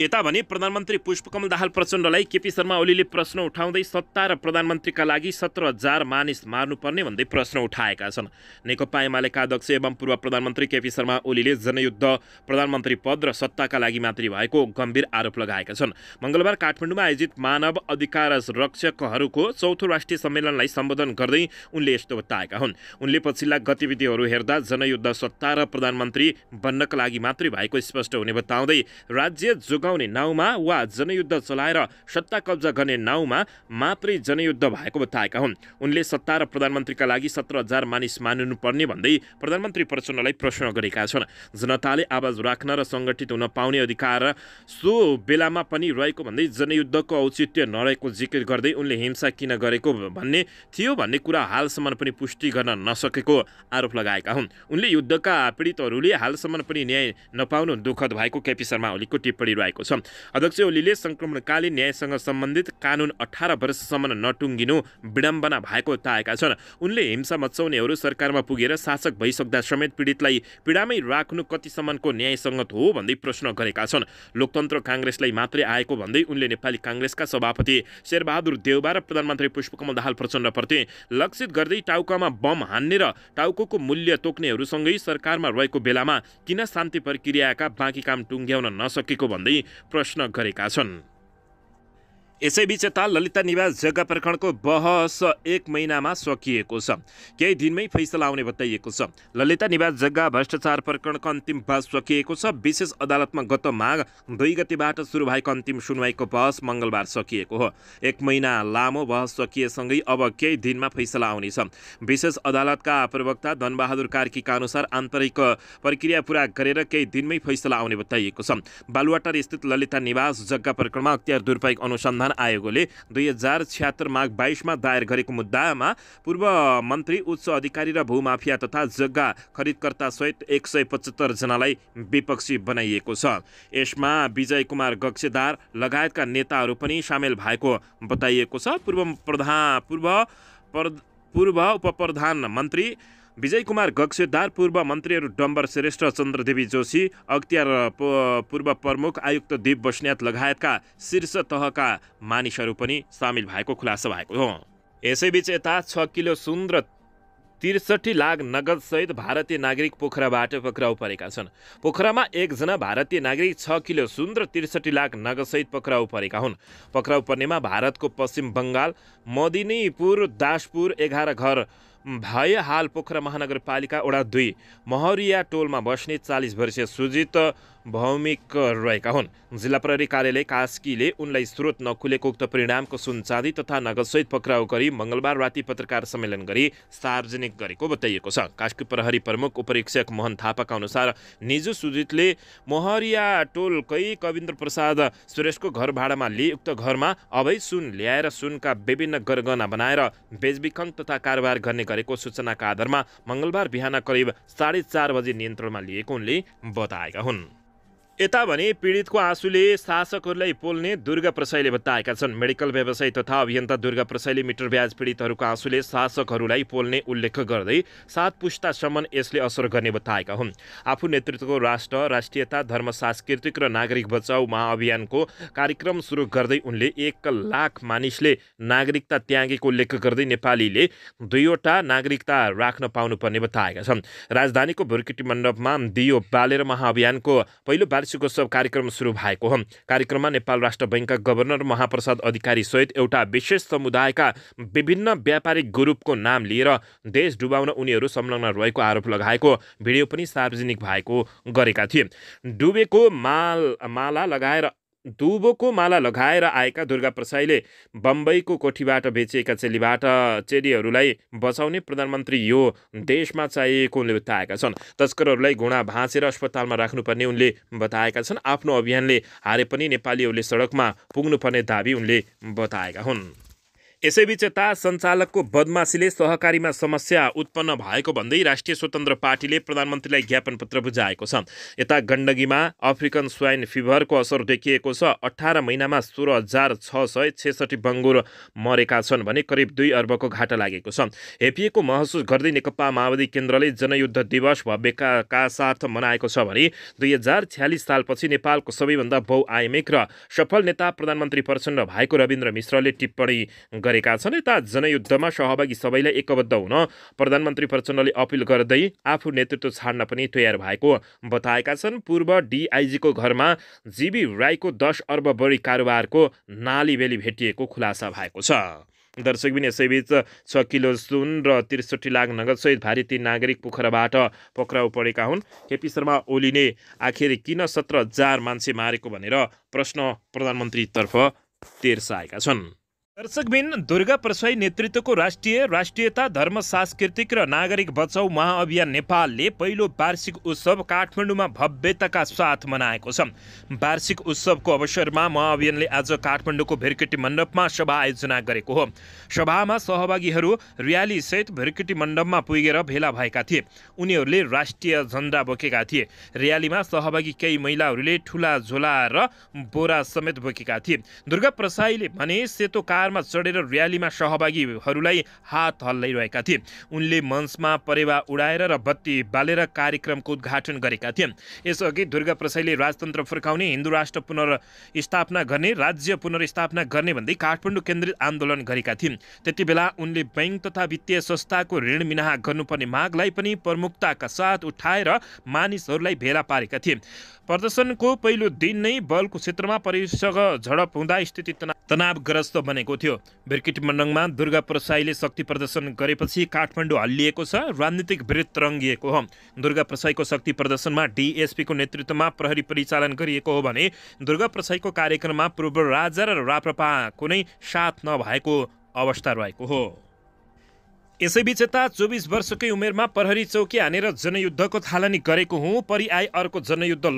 S1: यता भने प्रधानमन्त्री पुष्पकमल दाहाल प्रचण्डलाई केपी शर्मा ओलीले प्रश्न उठाउँदै सत्ता र प्रधानमन्त्रीका लागि सत्र हजार मानिस मार्नुपर्ने भन्दै प्रश्न उठाएका छन् नेकपा एमालेका अध्यक्ष एवं पूर्व प्रधानमन्त्री केपी शर्मा ओलीले जनयुद्ध प्रधानमन्त्री पद र सत्ताका लागि मात्रै भएको गम्भीर आरोप लगाएका छन् मङ्गलबार काठमाडौँमा आयोजित मानव अधिकार रक्षकहरूको चौथो राष्ट्रिय सम्मेलनलाई सम्बोधन गर्दै उनले यस्तो बताएका हुन् उनले पछिल्ला गतिविधिहरू हेर्दा जनयुद्ध सत्ता र प्रधानमन्त्री बन्नका लागि मात्रै भएको स्पष्ट हुने बताउँदै राज्य जोग लगाउने नाउँमा वा जनयुद्ध चलाएर सत्ता कब्जा गर्ने नाउँमा मात्रै जनयुद्ध भएको बताएका हुन् उनले सत्ता र प्रधानमन्त्रीका लागि सत्र हजार मानिस मानिनुपर्ने भन्दै प्रधानमन्त्री प्रचण्डलाई प्रश्न गरेका छन् जनताले आवाज राख्न र सङ्गठित हुन पाउने अधिकार सो बेलामा पनि रहेको भन्दै जनयुद्धको औचित्य नरहेको जिकिर गर्दै उनले हिंसा किन गरेको भन्ने थियो भन्ने कुरा हालसम्म पनि पुष्टि गर्न नसकेको आरोप लगाएका हुन् उनले युद्धका पीडितहरूले हालसम्म पनि न्याय नपाउनु दुःखद भएको केपी शर्मा ओलीको टिप्पणी रहेको भएको छ अध्यक्ष ओलीले सङ्क्रमणकालीन न्यायसँग सम्बन्धित कानुन अठार वर्षसम्म नटुङ्गिनु विडम्बना भएको बताएका छन् उनले हिंसा मचाउनेहरू सरकारमा पुगेर शासक भइसक्दा समेत पीडितलाई पीडामै राख्नु कतिसम्मको न्यायसङ्गत हो भन्दै प्रश्न गरेका छन् लोकतन्त्र काङ्ग्रेसलाई मात्रै आएको भन्दै उनले नेपाली काङ्ग्रेसका सभापति शेरबहादुर देउबा र प्रधानमन्त्री पुष्पकमल दाहाल प्रचण्डप्रति लक्षित गर्दै टाउकामा बम हान्ने र टाउको मूल्य तोक्नेहरूसँगै सरकारमा रहेको बेलामा किन शान्ति प्रक्रियाका बाँकी काम टुङ्ग्याउन नसकेको भन्दै प्रश्न गरेका छन् यसैबीच यता ललिता निवास जग्गा प्रकरणको बहस एक महिनामा सकिएको छ केही दिनमै फैसला आउने बताइएको छ ललिता निवास जग्गा भ्रष्टाचार प्रकरणको अन्तिम बहस सकिएको छ विशेष अदालतमा गत माघ दुई गतिबाट सुरु भएको अन्तिम सुनवाईको बहस मङ्गलबार सकिएको हो एक महिना लामो बहस सकिएसँगै अब केही दिनमा फैसला आउनेछ विशेष अदालतका प्रवक्ता धनबहादुर कार्कीका अनुसार आन्तरिक प्रक्रिया पुरा गरेर केही दिनमै फैसला आउने बताइएको छ बालुवाटार स्थित ललिता निवास जग्गा प्रकरणमा अख्तियार दुर्पाइक अनुसन्धान संविधान आयोगले दुई हजार छ्यात्तर माघ बाइसमा दायर गरेको मुद्दामा पूर्व मन्त्री उच्च अधिकारी र भूमाफिया तथा जग्गा खरिदकर्ता सहित एक सय पचहत्तर जनालाई विपक्षी बनाइएको छ यसमा विजय कुमार गक्सेदार लगायतका नेताहरू पनि सामेल भएको बताइएको छ पूर्व प्रधान पूर्व पूर्व उप प्रधानमन्त्री विजय कुमार गक्सेदार पूर्व मन्त्रीहरू डम्बर श्रेष्ठ चन्द्रदेवी जोशी अख्तियार पूर्व प्रमुख आयुक्त दीप बस्नेत लगायतका शीर्ष तहका मानिसहरू पनि सामेल भएको खुलासा भएको हो यसैबीच यता छ किलो सुन र त्रिसठी लाख नगदसहित भारतीय नागरिक पोखराबाट पक्राउ परेका छन् पोखरामा एकजना भारतीय नागरिक छ किलो सुन र त्रिसठी लाख नगदसहित पक्राउ परेका हुन् पक्राउ पर्नेमा भारतको पश्चिम बङ्गाल मदिनीपुर दासपुर एघार घर भए हाल पोखरा महानगरपालिका वडा दुई महरिया टोलमा बस्ने चालिस वर्षीय सुजित भौमिक रहेका हुन् जिल्ला प्रहरी कार्यालय कास्कीले उनलाई स्रोत नखुलेको उक्त परिणामको सुन चाँदी तथा नगदसहित पक्राउ गरी मङ्गलबार राति पत्रकार सम्मेलन गरी सार्वजनिक गरेको बताइएको छ कास्की प्रहरी प्रमुख उपरीक्षक मोहन थापाका अनुसार निजु सुजितले मोहरिया टोलकै कविन्द्र प्रसाद सुरेशको घर भाडामा लिए उक्त घरमा अवैध सुन ल्याएर सुनका विभिन्न गरगना बनाएर बेचबिखन तथा कारोबार गर्ने गरेको सूचनाका आधारमा मङ्गलबार बिहान करिब साढे चार बजे नियन्त्रणमा लिएको उनले बताएका हुन् यता भने पीडितको आँसुले शासकहरूलाई पोल्ने दुर्गा प्रसाईले बताएका छन् मेडिकल व्यवसायी तथा अभियन्ता दुर्गा प्रसाईले मिटर ब्याज पीडितहरूको आँसुले शासकहरूलाई पोल्ने उल्लेख गर्दै सात पुस्तासम्म यसले असर गर्ने बताएका हुन् आफू नेतृत्वको राष्ट्र राष्ट्रियता धर्म सांस्कृतिक र नागरिक बचाउ महाअभियानको कार्यक्रम सुरु गर्दै उनले एक लाख मानिसले नागरिकता त्यागेको उल्लेख गर्दै नेपालीले दुईवटा नागरिकता राख्न पाउनुपर्ने बताएका छन् राजधानीको भुर्किटी मण्डपमा दियो बालेर महाअभियानको पहिलो बाल वार्षिकोत्सव कार्यक्रम सुरु भएको हो कार्यक्रममा नेपाल राष्ट्र बैङ्कका गभर्नर महाप्रसाद अधिकारी सहित एउटा विशेष समुदायका विभिन्न व्यापारिक ग्रुपको नाम लिएर देश डुबाउन उनीहरू संलग्न रहेको आरोप लगाएको भिडियो पनि सार्वजनिक भएको गरेका थिए डुबेको माल माला लगाएर दुबोको माला लगाएर आएका दुर्गा प्रसाईले बम्बईको कोठीबाट बेचिएका चेलीबाट चेलीहरूलाई बचाउने प्रधानमन्त्री यो देशमा चाहिएको उनले बताएका छन् तस्करहरूलाई घुँडा भाँचेर अस्पतालमा राख्नुपर्ने उनले बताएका छन् आफ्नो अभियानले हारे पनि नेपालीहरूले सडकमा पुग्नुपर्ने दावी उनले बताएका हुन् यसैबीच यता सञ्चालकको बदमासीले सहकारीमा समस्या उत्पन्न भएको भन्दै राष्ट्रिय स्वतन्त्र पार्टीले प्रधानमन्त्रीलाई ज्ञापन पत्र बुझाएको छ यता गण्डकीमा अफ्रिकन स्वाइन फिभरको असर देखिएको छ अठार महिनामा सोह्र हजार छ सय छेसठी बङ्गुर मरेका छन् भने करिब दुई अर्बको घाटा लागेको छ हेपिएको महसुस गर्दै नेकपा माओवादी केन्द्रले जनयुद्ध दिवस भव्यका साथ मनाएको छ भने दुई हजार छ्यालिस सालपछि नेपालको सबैभन्दा बहुआयामिक र सफल नेता प्रधानमन्त्री प्रचण्ड भएको रविन्द्र मिश्रले टिप्पणी गरेका छन् यता जनयुद्धमा सहभागी सबैलाई एकबद्ध हुन प्रधानमन्त्री प्रचण्डले अपिल गर्दै आफू नेतृत्व छाड्न पनि तयार भएको बताएका छन् पूर्व डिआइजीको घरमा जीबी राईको दस अर्ब बढी कारोबारको नाली बेली भेटिएको खुलासा भएको छ दर्शक यसैबीच छ किलो सुन र त्रिसठी लाख नगदसहित भारतीय नागरिक पोखराबाट पक्राउ परेका हुन् केपी शर्मा ओलीले आखिर किन सत्र हजार मान्छे मारेको भनेर प्रश्न प्रधानमन्त्रीतर्फ तेर्साएका छन् दर्शकबिन दुर्गा प्रसाई नेतृत्वको राष्ट्रिय राष्ट्रियता धर्म सांस्कृतिक र नागरिक बचाउ महाअभियान नेपालले पहिलो वार्षिक उत्सव काठमाडौँमा भव्यताका साथ मनाएको छ वार्षिक उत्सवको अवसरमा महाअभियानले आज काठमाडौँको भिरकेटी मण्डपमा सभा आयोजना गरेको हो सभामा सहभागीहरू सहित भिरकेटी मण्डपमा पुगेर भेला भएका थिए उनीहरूले राष्ट्रिय झन्डा बोकेका थिए रियालीमा सहभागी केही महिलाहरूले ठुला झोला र बोरा समेत बोकेका थिए दुर्गा प्रसाईले भने सेतो कारमा चढेर र्यालीमा सहभागीहरूलाई हात हल्लाइरहेका थिए उनले मञ्चमा परेवा उडाएर र बत्ती बालेर कार्यक्रमको उद्घाटन गरेका थिए यसअघि दुर्गा प्रसाईले राजतन्त्र फर्काउने हिन्दू राष्ट्र पुनर्स्थापना गर्ने राज्य पुनर्स्थापना गर्ने भन्दै काठमाडौँ केन्द्रित आन्दोलन गरेका थिए त्यति बेला उनले बैङ्क तथा वित्तीय संस्थाको ऋण मिनाहा गर्नुपर्ने मागलाई पनि प्रमुखताका साथ उठाएर मानिसहरूलाई भेला पारेका थिए प्रदर्शनको पहिलो दिन नै बलको क्षेत्रमा परिसँग झडप हुँदा स्थिति तनावग्रस्त बनेको थियो ब्रिकेट मण्डङमा दुर्गा प्रसाईले शक्ति प्रदर्शन गरेपछि काठमाडौँ हल्लिएको छ राजनीतिक वृत्त रङ्गिएको हो दुर्गा प्रसाईको शक्ति प्रदर्शनमा डिएसपीको नेतृत्वमा प्रहरी परिचालन गरिएको हो भने दुर्गा प्रसाईको कार्यक्रममा पूर्व राजा र राप्रपा कुनै साथ नभएको अवस्था रहेको हो यसैबीच यता चौबिस वर्षकै उमेरमा प्रहरी चौकी हानेर जनयुद्धको थालनी गरेको हुँ परिआई अर्को जनयुद्ध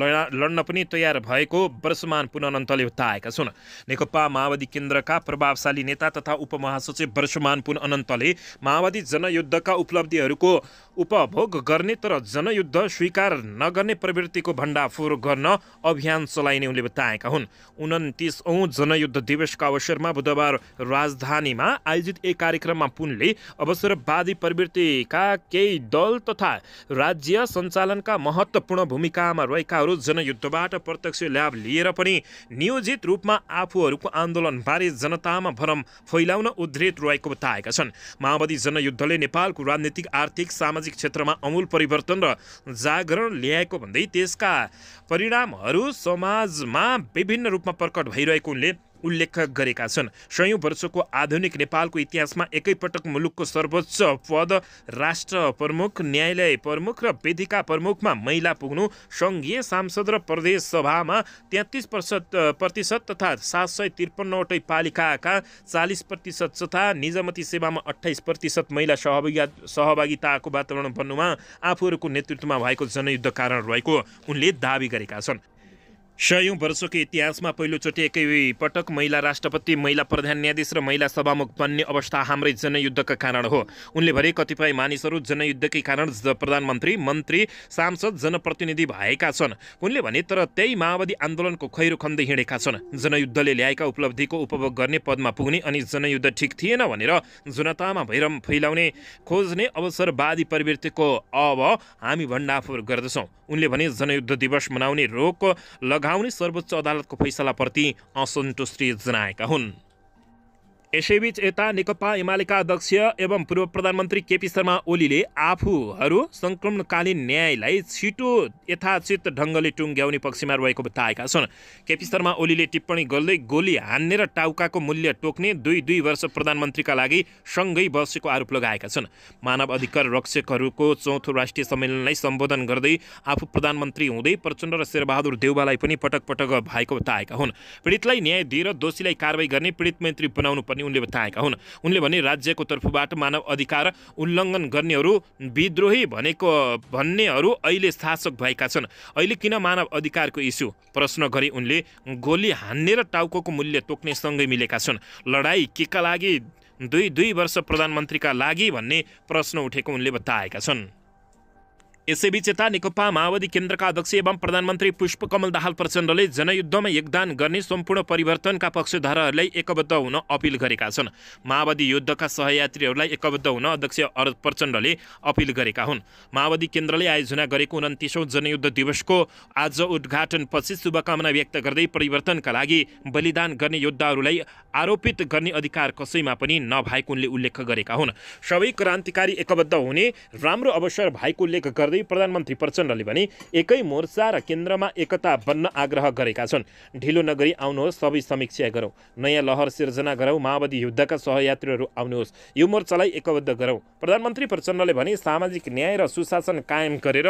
S1: लड्न पनि तयार भएको वर्षमान पुनअनन्तले बताएका छन् नेकपा माओवादी केन्द्रका प्रभावशाली नेता तथा उपमहासचिव वर्षमान पुन अनन्तले माओवादी जनयुद्धका उपलब्धिहरूको उपभोग गर्ने तर जनयुद्ध स्वीकार नगर्ने प्रवृत्तिको भण्डाफोर गर्न अभियान चलाइने उनले बताएका हुन् उन्तिसौँ जनयुद्ध दिवसका अवसरमा बुधबार राजधानीमा आयोजित एक कार्यक्रममा पुनले अवसरवादी प्रवृत्तिका केही दल तथा राज्य सञ्चालनका महत्त्वपूर्ण भूमिकामा रहेकाहरू जनयुद्धबाट प्रत्यक्ष लाभ लिएर पनि नियोजित रूपमा आफूहरूको आन्दोलनबारे जनतामा भ्रम फैलाउन उद्धित रहेको बताएका छन् माओवादी जनयुद्धले नेपालको राजनीतिक आर्थिक सामाजिक सामाजिक क्षेत्रमा अमूल परिवर्तन र जागरण ल्याएको भन्दै त्यसका परिणामहरू समाजमा विभिन्न रूपमा प्रकट भइरहेको उनले उल्लेख गरेका छन् सयौँ वर्षको आधुनिक नेपालको इतिहासमा एकैपटक मुलुकको सर्वोच्च पद राष्ट्र प्रमुख न्यायालय प्रमुख र वेदिका प्रमुखमा महिला पुग्नु सङ्घीय सांसद र प्रदेश सभामा तेत्तिस प्रतिशत प्रतिशत तथा सात सय त्रिपन्नवटै पालिकाका चालिस प्रतिशत तथा निजामती सेवामा अठाइस प्रतिशत महिला सहभागी सहभागिताको वातावरण बन्नुमा आफूहरूको नेतृत्वमा भएको जनयुद्ध कारण रहेको उनले दावी गरेका छन् सयौँ वर्षको इतिहासमा पहिलोचोटि एकै पटक महिला राष्ट्रपति महिला प्रधान न्यायाधीश र महिला सभामुख बन्ने अवस्था हाम्रै जनयुद्धका कारण हो उनले भने कतिपय मानिसहरू जनयुद्धकै कारण प्रधानमन्त्री मन्त्री सांसद जनप्रतिनिधि भएका छन् उनले भने तर त्यही माओवादी आन्दोलनको खैरो खन्दै हिँडेका छन् जनयुद्धले ल्याएका उपलब्धिको उपभोग गर्ने पदमा पुग्ने अनि जनयुद्ध ठिक थिएन भनेर जनतामा भैरम फैलाउने खोज्ने अवसरवादी प्रवृत्तिको अब हामी भण्डाफोर गर्दछौँ उनले भने जनयुद्ध दिवस मनाउने रोक लगा आउने सर्वोच्च अदालतको फैसलाप्रति असन्तुष्टि जनाएका हुन् यसैबीच यता नेकपा एमालेका अध्यक्ष एवं पूर्व प्रधानमन्त्री केपी शर्मा ओलीले आफूहरू सङ्क्रमणकालीन न्यायलाई छिटो यथाचित ढङ्गले टुङ्ग्याउने पक्षमा रहेको बताएका छन् केपी शर्मा ओलीले टिप्पणी गर्दै गोली हान्ने र टाउकाको मूल्य टोक्ने दुई दुई वर्ष प्रधानमन्त्रीका लागि सँगै बसेको आरोप लगाएका छन् मानव अधिकार रक्षकहरूको चौथो राष्ट्रिय सम्मेलनलाई सम्बोधन गर्दै आफू प्रधानमन्त्री हुँदै प्रचण्ड र शेरबहादुर देउबालाई पनि पटक पटक भएको बताएका हुन् पीडितलाई न्याय दिएर दोषीलाई कारवाही गर्ने पीडित मन्त्री बनाउनु पर्ने पनि उनले बताएका हुन् उनले भने राज्यको तर्फबाट मानव अधिकार उल्लङ्घन गर्नेहरू विद्रोही भनेको भन्नेहरू अहिले शासक भएका छन् अहिले किन मानव अधिकारको इस्यु प्रश्न गरे उनले गोली हान्ने र टाउको मूल्य तोक्ने सँगै मिलेका छन् लडाई केका लागि दुई दुई वर्ष प्रधानमन्त्रीका लागि भन्ने प्रश्न उठेको उनले बताएका छन् यसैबीच यता नेकपा माओवादी केन्द्रका अध्यक्ष एवं प्रधानमन्त्री पुष्पकमल दाहाल प्रचण्डले जनयुद्धमा योगदान गर्ने सम्पूर्ण परिवर्तनका पक्षधाराहरूलाई एकबद्ध हुन अपिल गरेका छन् माओवादी युद्धका सहयात्रीहरूलाई एकबद्ध हुन अध्यक्ष प्रचण्डले अपिल गरेका हुन् माओवादी केन्द्रले आयोजना गरेको उन्तिसौँ जनयुद्ध दिवसको आज उद्घाटनपछि शुभकामना व्यक्त गर्दै परिवर्तनका लागि बलिदान गर्ने योद्धाहरूलाई आरोपित गर्ने अधिकार कसैमा पनि नभएको उनले उल्लेख गरेका हुन् सबै क्रान्तिकारी एकबद्ध हुने राम्रो अवसर भएको उल्लेख गर्दै गर्दै प्रधानमन्त्री प्रचण्डले भने एकै मोर्चा र केन्द्रमा एकता बन्न आग्रह गरेका छन् ढिलो नगरी आउनुहोस् सबै समीक्षा गरौँ नयाँ लहर सिर्जना गरौँ माओवादी युद्धका सहयात्रीहरू आउनुहोस् यो मोर्चालाई एकबद्ध गरौँ प्रधानमन्त्री प्रचण्डले भने सामाजिक न्याय र सुशासन कायम गरेर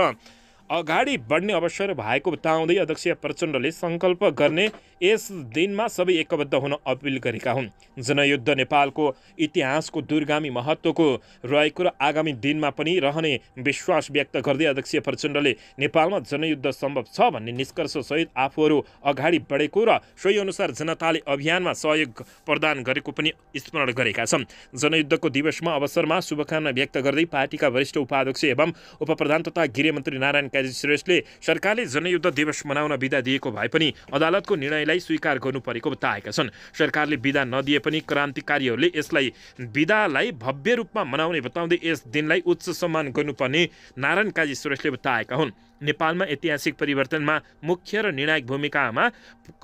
S1: अगाडि बढ्ने अवसर भएको बताउँदै अध्यक्ष प्रचण्डले सङ्कल्प गर्ने यस दिनमा सबै एकबद्ध हुन अपिल गरेका हुन् जनयुद्ध नेपालको इतिहासको दुर्गामी महत्त्वको रहेको र आगामी दिनमा पनि रहने विश्वास व्यक्त गर्दै अध्यक्ष प्रचण्डले नेपालमा जनयुद्ध सम्भव छ भन्ने निष्कर्षसहित आफूहरू अगाडि बढेको र सोही अनुसार जनताले अभियानमा सहयोग प्रदान गरेको पनि स्मरण गरेका छन् जनयुद्धको दिवसमा अवसरमा शुभकामना व्यक्त गर्दै पार्टीका वरिष्ठ उपाध्यक्ष एवं उपप्रधान तथा गृहमन्त्री नारायण एजी श्रेष्ठले सरकारले जनयुद्ध दिवस मनाउन विदा दिएको भए पनि अदालतको निर्णयलाई स्वीकार गर्नु परेको बताएका छन् सरकारले विदा नदिए पनि क्रान्तिकारीहरूले यसलाई विदालाई भव्य रूपमा मनाउने बताउँदै यस दिनलाई उच्च सम्मान गर्नुपर्ने नारायण काजी श्रेष्ठले बताएका हुन् नेपालमा ऐतिहासिक परिवर्तनमा मुख्य र निर्णायक भूमिकामा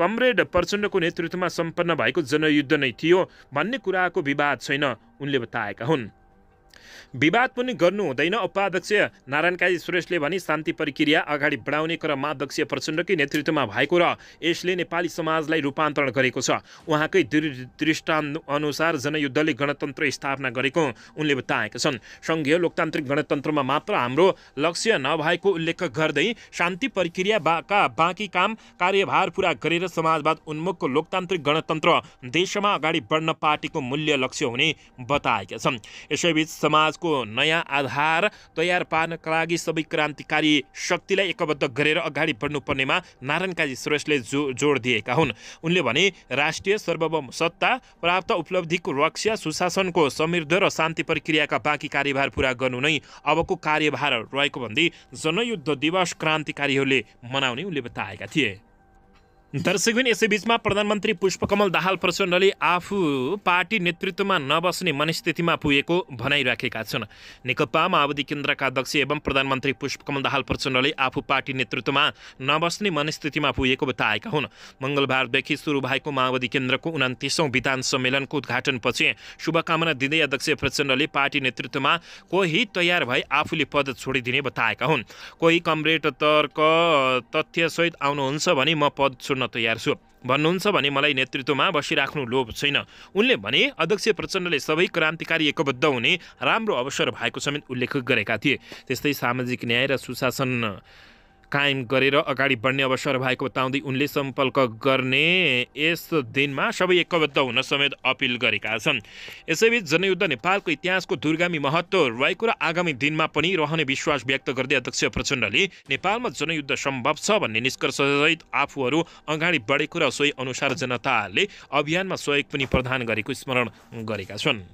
S1: कमरेड प्रचण्डको नेतृत्वमा सम्पन्न भएको जनयुद्ध नै थियो भन्ने कुराको विवाद छैन उनले बताएका हुन् विवाद पनि गर्नु हुँदैन उपाध्यक्ष नारायण काजी सुरेशले भने शान्ति प्रक्रिया अगाडि बढाउने क्रममा अध्यक्ष प्रचण्डकै नेतृत्वमा भएको र यसले नेपाली समाजलाई रूपान्तरण गरेको छ उहाँकै दृष्टान्त अनुसार जनयुद्धले गणतन्त्र स्थापना गरेको उनले बताएका छन् सङ्घीय लोकतान्त्रिक गणतन्त्रमा मात्र हाम्रो लक्ष्य नभएको उल्लेख गर्दै शान्ति प्रक्रिया बाका बाँकी काम कार्यभार पुरा गरेर समाजवाद उन्मुखको लोकतान्त्रिक गणतन्त्र देशमा अगाडि बढ्न पार्टीको मूल्य लक्ष्य हुने बताएका छन् यसैबीच समाज समाजको नयाँ आधार तयार पार्नका लागि सबै क्रान्तिकारी शक्तिलाई एकबद्ध गरेर अगाडि बढ्नुपर्नेमा नारायण काजी श्रेष्ठले जो जोड दिएका हुन् उनले भने राष्ट्रिय सर्वभौम सत्ता प्राप्त उपलब्धिको रक्षा सुशासनको समृद्ध र शान्ति प्रक्रियाका बाँकी कार्यभार पुरा गर्नु नै अबको कार्यभार रहेको भन्दै जनयुद्ध दिवस क्रान्तिकारीहरूले मनाउने उनले बताएका थिए दर्शकबिन यसैबीचमा प्रधानमन्त्री पुष्पकमल दाहाल प्रचण्डले आफू पार्टी नेतृत्वमा नबस्ने मनस्थितिमा पुगेको भनाइराखेका छन् नेकपा माओवादी केन्द्रका अध्यक्ष एवं प्रधानमन्त्री पुष्पकमल दाहाल प्रचण्डले आफू पार्टी नेतृत्वमा नबस्ने मनस्थितिमा पुगेको बताएका हुन् मङ्गलबारदेखि सुरु भएको माओवादी केन्द्रको उन्तिसौँ विधान सम्मेलनको उद्घाटनपछि शुभकामना दिँदै अध्यक्ष प्रचण्डले पार्टी नेतृत्वमा कोही तयार भए आफूले पद छोडिदिने बताएका हुन् कोही कमरेड तर्क तथ्यसहित आउनुहुन्छ भने म पद छोड्न तयार छु भन्नुहुन्छ भने मलाई नेतृत्वमा बसिराख्नु लोभ छैन उनले भने अध्यक्ष प्रचण्डले सबै क्रान्तिकारी एकबद्ध हुने राम्रो अवसर भएको समेत उल्लेख गरेका थिए त्यस्तै सामाजिक न्याय र सुशासन कायम गरेर अगाडि बढ्ने अवसर भएको बताउँदै उनले सम्पर्क गर्ने यस दिनमा सबै एकबद्ध हुन समेत अपिल गरेका छन् यसैबीच जनयुद्ध नेपालको इतिहासको दुर्गामी महत्त्व रहेको र आगामी दिनमा पनि रहने विश्वास व्यक्त गर्दै अध्यक्ष प्रचण्डले नेपालमा जनयुद्ध सम्भव छ भन्ने निष्कर्षसहित आफूहरू अगाडि बढेको र सोही अनुसार जनताले अभियानमा सहयोग पनि प्रदान गरेको स्मरण गरेका छन्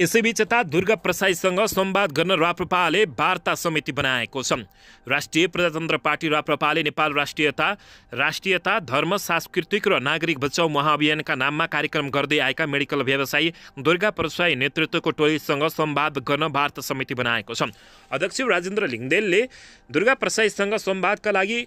S1: यसैबीच यता दुर्गा प्रसाईसँग संवाद गर्न राप्रपाले वार्ता समिति बनाएको छ राष्ट्रिय प्रजातन्त्र पार्टी राप्रपाले नेपाल राष्ट्रियता राष्ट्रियता धर्म सांस्कृतिक र नागरिक बचाउ महाअभियानका नाममा कार्यक्रम गर्दै आएका मेडिकल व्यवसायी दुर्गा प्रसाई नेतृत्वको टोलीसँग संवाद गर्न वार्ता समिति बनाएको छ अध्यक्ष राजेन्द्र लिङ्गदेलले दुर्गा प्रसाईसँग संवादका लागि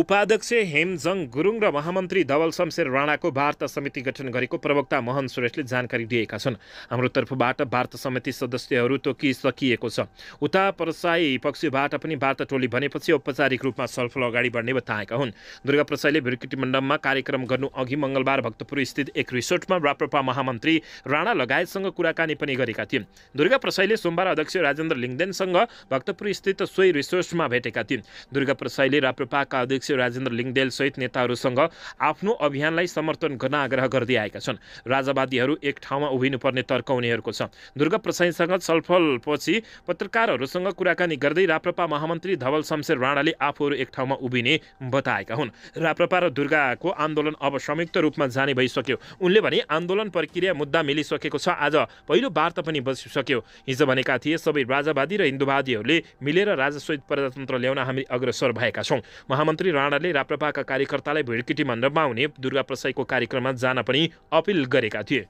S1: उपाध्यक्ष हेमजङ गुरुङ र महामन्त्री धवल शमशेर राणाको वार्ता समिति गठन गरेको प्रवक्ता मोहन सुरेशले जानकारी दिएका छन् हाम्रो तर्फबाट वार्ता समिति सदस्यहरू तोकिसकिएको छ उता परसाई पक्षबाट पनि वार्ता टोली भनेपछि औपचारिक रूपमा सलफल अगाडि बढ्ने बताएका हुन् दुर्गा प्रसाईले भ्रिकुटी मण्डपमा कार्यक्रम गर्नु अघि मङ्गलबार भक्तपुर स्थित एक रिसोर्टमा राप्रपा महामन्त्री राणा लगायतसँग कुराकानी पनि गरेका थिए दुर्गा प्रसाईले सोमबार अध्यक्ष राजेन्द्र लिङ्गदेनसँग भक्तपुर स्थित सोही रिसोर्टमा भेटेका थिए दुर्गा प्रसाईले राप्रपाका अध्यक्ष अध्यक्ष राजेन्द्र लिङ्गदेलसहित सहित नेताहरूसँग आफ्नो अभियानलाई समर्थन गर्न आग्रह गर्दै आएका छन् राजावादीहरू एक ठाउँमा उभिनुपर्ने तर्क उनीहरूको छ दुर्गा प्रसाईसँग छलफलपछि पत्रकारहरूसँग कुराकानी गर्दै राप्रपा महामन्त्री धवल शमशेर राणाले आफूहरू एक ठाउँमा उभिने बताएका हुन् राप्रपा र दुर्गाको आन्दोलन अब संयुक्त रूपमा जाने भइसक्यो उनले भने आन्दोलन प्रक्रिया मुद्दा मिलिसकेको छ आज पहिलो वार्ता पनि बसिसक्यो हिजो भनेका थिए सबै राजावादी र हिन्दूवादीहरूले मिलेर राजस्वित प्रजातन्त्र ल्याउन हामी अग्रसर भएका छौँ महामन्त्री राणाले राप्रपाका कार्यकर्तालाई भिडकिटी मण्डपमा हुने दुर्गा प्रसाईको कार्यक्रममा जान पनि अपिल गरेका थिए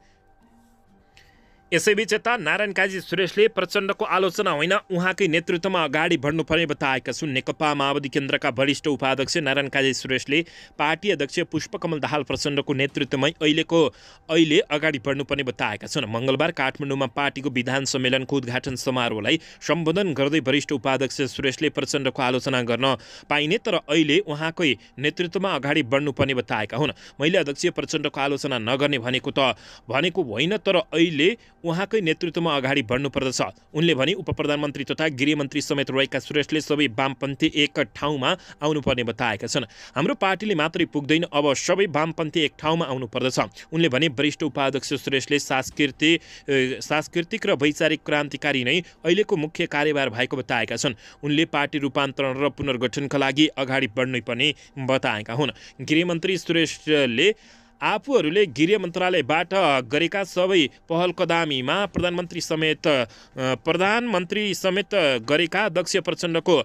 S1: यसैबीच यता नारायण काजी सुरेशले प्रचण्डको आलोचना होइन उहाँकै नेतृत्वमा अगाडि बढ्नुपर्ने बताएका छन् नेकपा माओवादी केन्द्रका वरिष्ठ उपाध्यक्ष नारायण काजी सुरेशले पार्टी अध्यक्ष पुष्पकमल दाहाल प्रचण्डको नेतृत्वमै अहिलेको अहिले अगाडि बढ्नुपर्ने बताएका छन् मङ्गलबार काठमाडौँमा पार्टीको विधान सम्मेलनको उद्घाटन समारोहलाई सम्बोधन गर्दै वरिष्ठ उपाध्यक्ष सुरेशले प्रचण्डको आलोचना गर्न पाइने तर अहिले उहाँकै नेतृत्वमा अगाडि बढ्नुपर्ने बताएका हुन् मैले अध्यक्ष प्रचण्डको आलोचना नगर्ने भनेको त भनेको होइन तर अहिले उहाँकै नेतृत्वमा अगाडि बढ्नुपर्दछ उनले भने उप प्रधानमन्त्री तथा गृहमन्त्री समेत रहेका सुरेशले सबै वामपन्थी एक ठाउँमा आउनुपर्ने बताएका छन् हाम्रो पार्टीले मात्रै पुग्दैन अब सबै वामपन्थी एक ठाउँमा आउनुपर्दछ उनले भने वरिष्ठ उपाध्यक्ष सुरेशले सांस्कृतिक सांस्कृतिक र वैचारिक क्रान्तिकारी नै अहिलेको मुख्य कार्यभार भएको बताएका छन् उनले पार्टी रूपान्तरण र पुनर्गठनका लागि अगाडि बढ्नै पर्ने बताएका हुन् गृहमन्त्री सुरेशले आफूहरूले गृह मन्त्रालयबाट गरेका सबै पहल कदामीमा प्रधानमन्त्री समेत प्रधानमन्त्री समेत गरेका दक्ष प्रचण्डको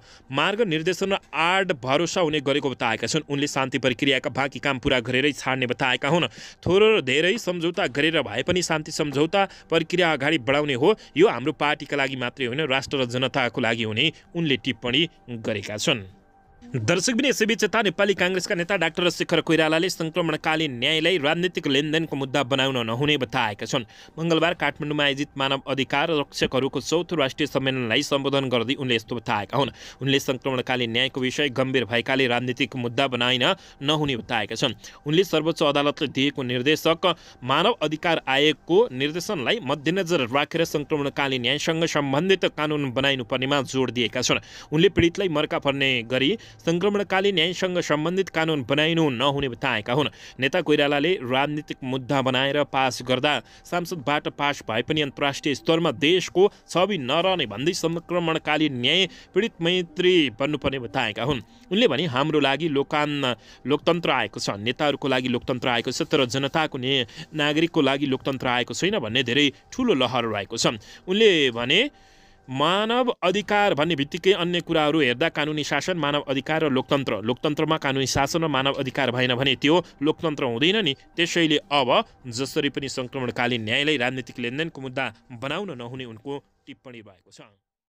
S1: मार्ग निर्देशन र आड भरोसा हुने गरेको बताएका छन् उनले शान्ति प्रक्रियाका बाँकी काम पुरा गरेरै छाड्ने बताएका हुन् थोरै धेरै सम्झौता गरेर भए पनि शान्ति सम्झौता प्रक्रिया अगाडि बढाउने हो यो हाम्रो पार्टीका लागि मात्रै होइन राष्ट्र र जनताको लागि हुने उनले टिप्पणी गरेका छन् दर्शकबिन यता नेपाली काङ्ग्रेसका नेता डाक्टर शेखर कोइरालाले सङ्क्रमणकालीन न्यायलाई राजनीतिक लेनदेनको मुद्दा बनाउन नहुने बताएका छन् मङ्गलबार काठमाडौँमा आयोजित मानव अधिकार रक्षकहरूको चौथो राष्ट्रिय सम्मेलनलाई सम्बोधन गर्दै उनले यस्तो बताएका हुन् उनले सङ्क्रमणकालीन न्यायको विषय गम्भीर भएकाले राजनीतिक मुद्दा बनाइन नहुने बताएका छन् उनले सर्वोच्च अदालतले दिएको निर्देशक मानव अधिकार आयोगको निर्देशनलाई मध्यनजर राखेर सङ्क्रमणकालीन न्यायसँग सम्बन्धित कानुन बनाइनुपर्नेमा जोड दिएका छन् उनले पीडितलाई मर्का पर्ने गरी सङ्क्रमणकालीन न्यायसँग सम्बन्धित कानुन बनाइनु नहुने बताएका हुन् नेता कोइरालाले राजनीतिक मुद्दा बनाएर पास गर्दा सांसदबाट पास भए पनि अन्तर्राष्ट्रिय स्तरमा देशको छवि नरहने भन्दै सङ्क्रमणकालीन न्याय पीडित मैत्री बन्नुपर्ने बताएका हुन् उनले भने हाम्रो लागि लोकान लोकतन्त्र आएको छ नेताहरूको लागि लोकतन्त्र आएको छ तर जनताको ने नागरिकको लागि लोकतन्त्र आएको छैन भन्ने धेरै ठुलो लहर रहेको छ उनले भने मानव अधिकार भन्ने बित्तिकै अन्य कुराहरू हेर्दा कानुनी शासन मानव अधिकार र लोकतन्त्र लोकतन्त्रमा कानुनी शासन र मानव अधिकार भएन भने त्यो लोकतन्त्र हुँदैन नि त्यसैले अब जसरी पनि सङ्क्रमणकालीन न्यायालय राजनीतिक लेनदेनको मुद्दा बनाउन नहुने उनको टिप्पणी भएको छ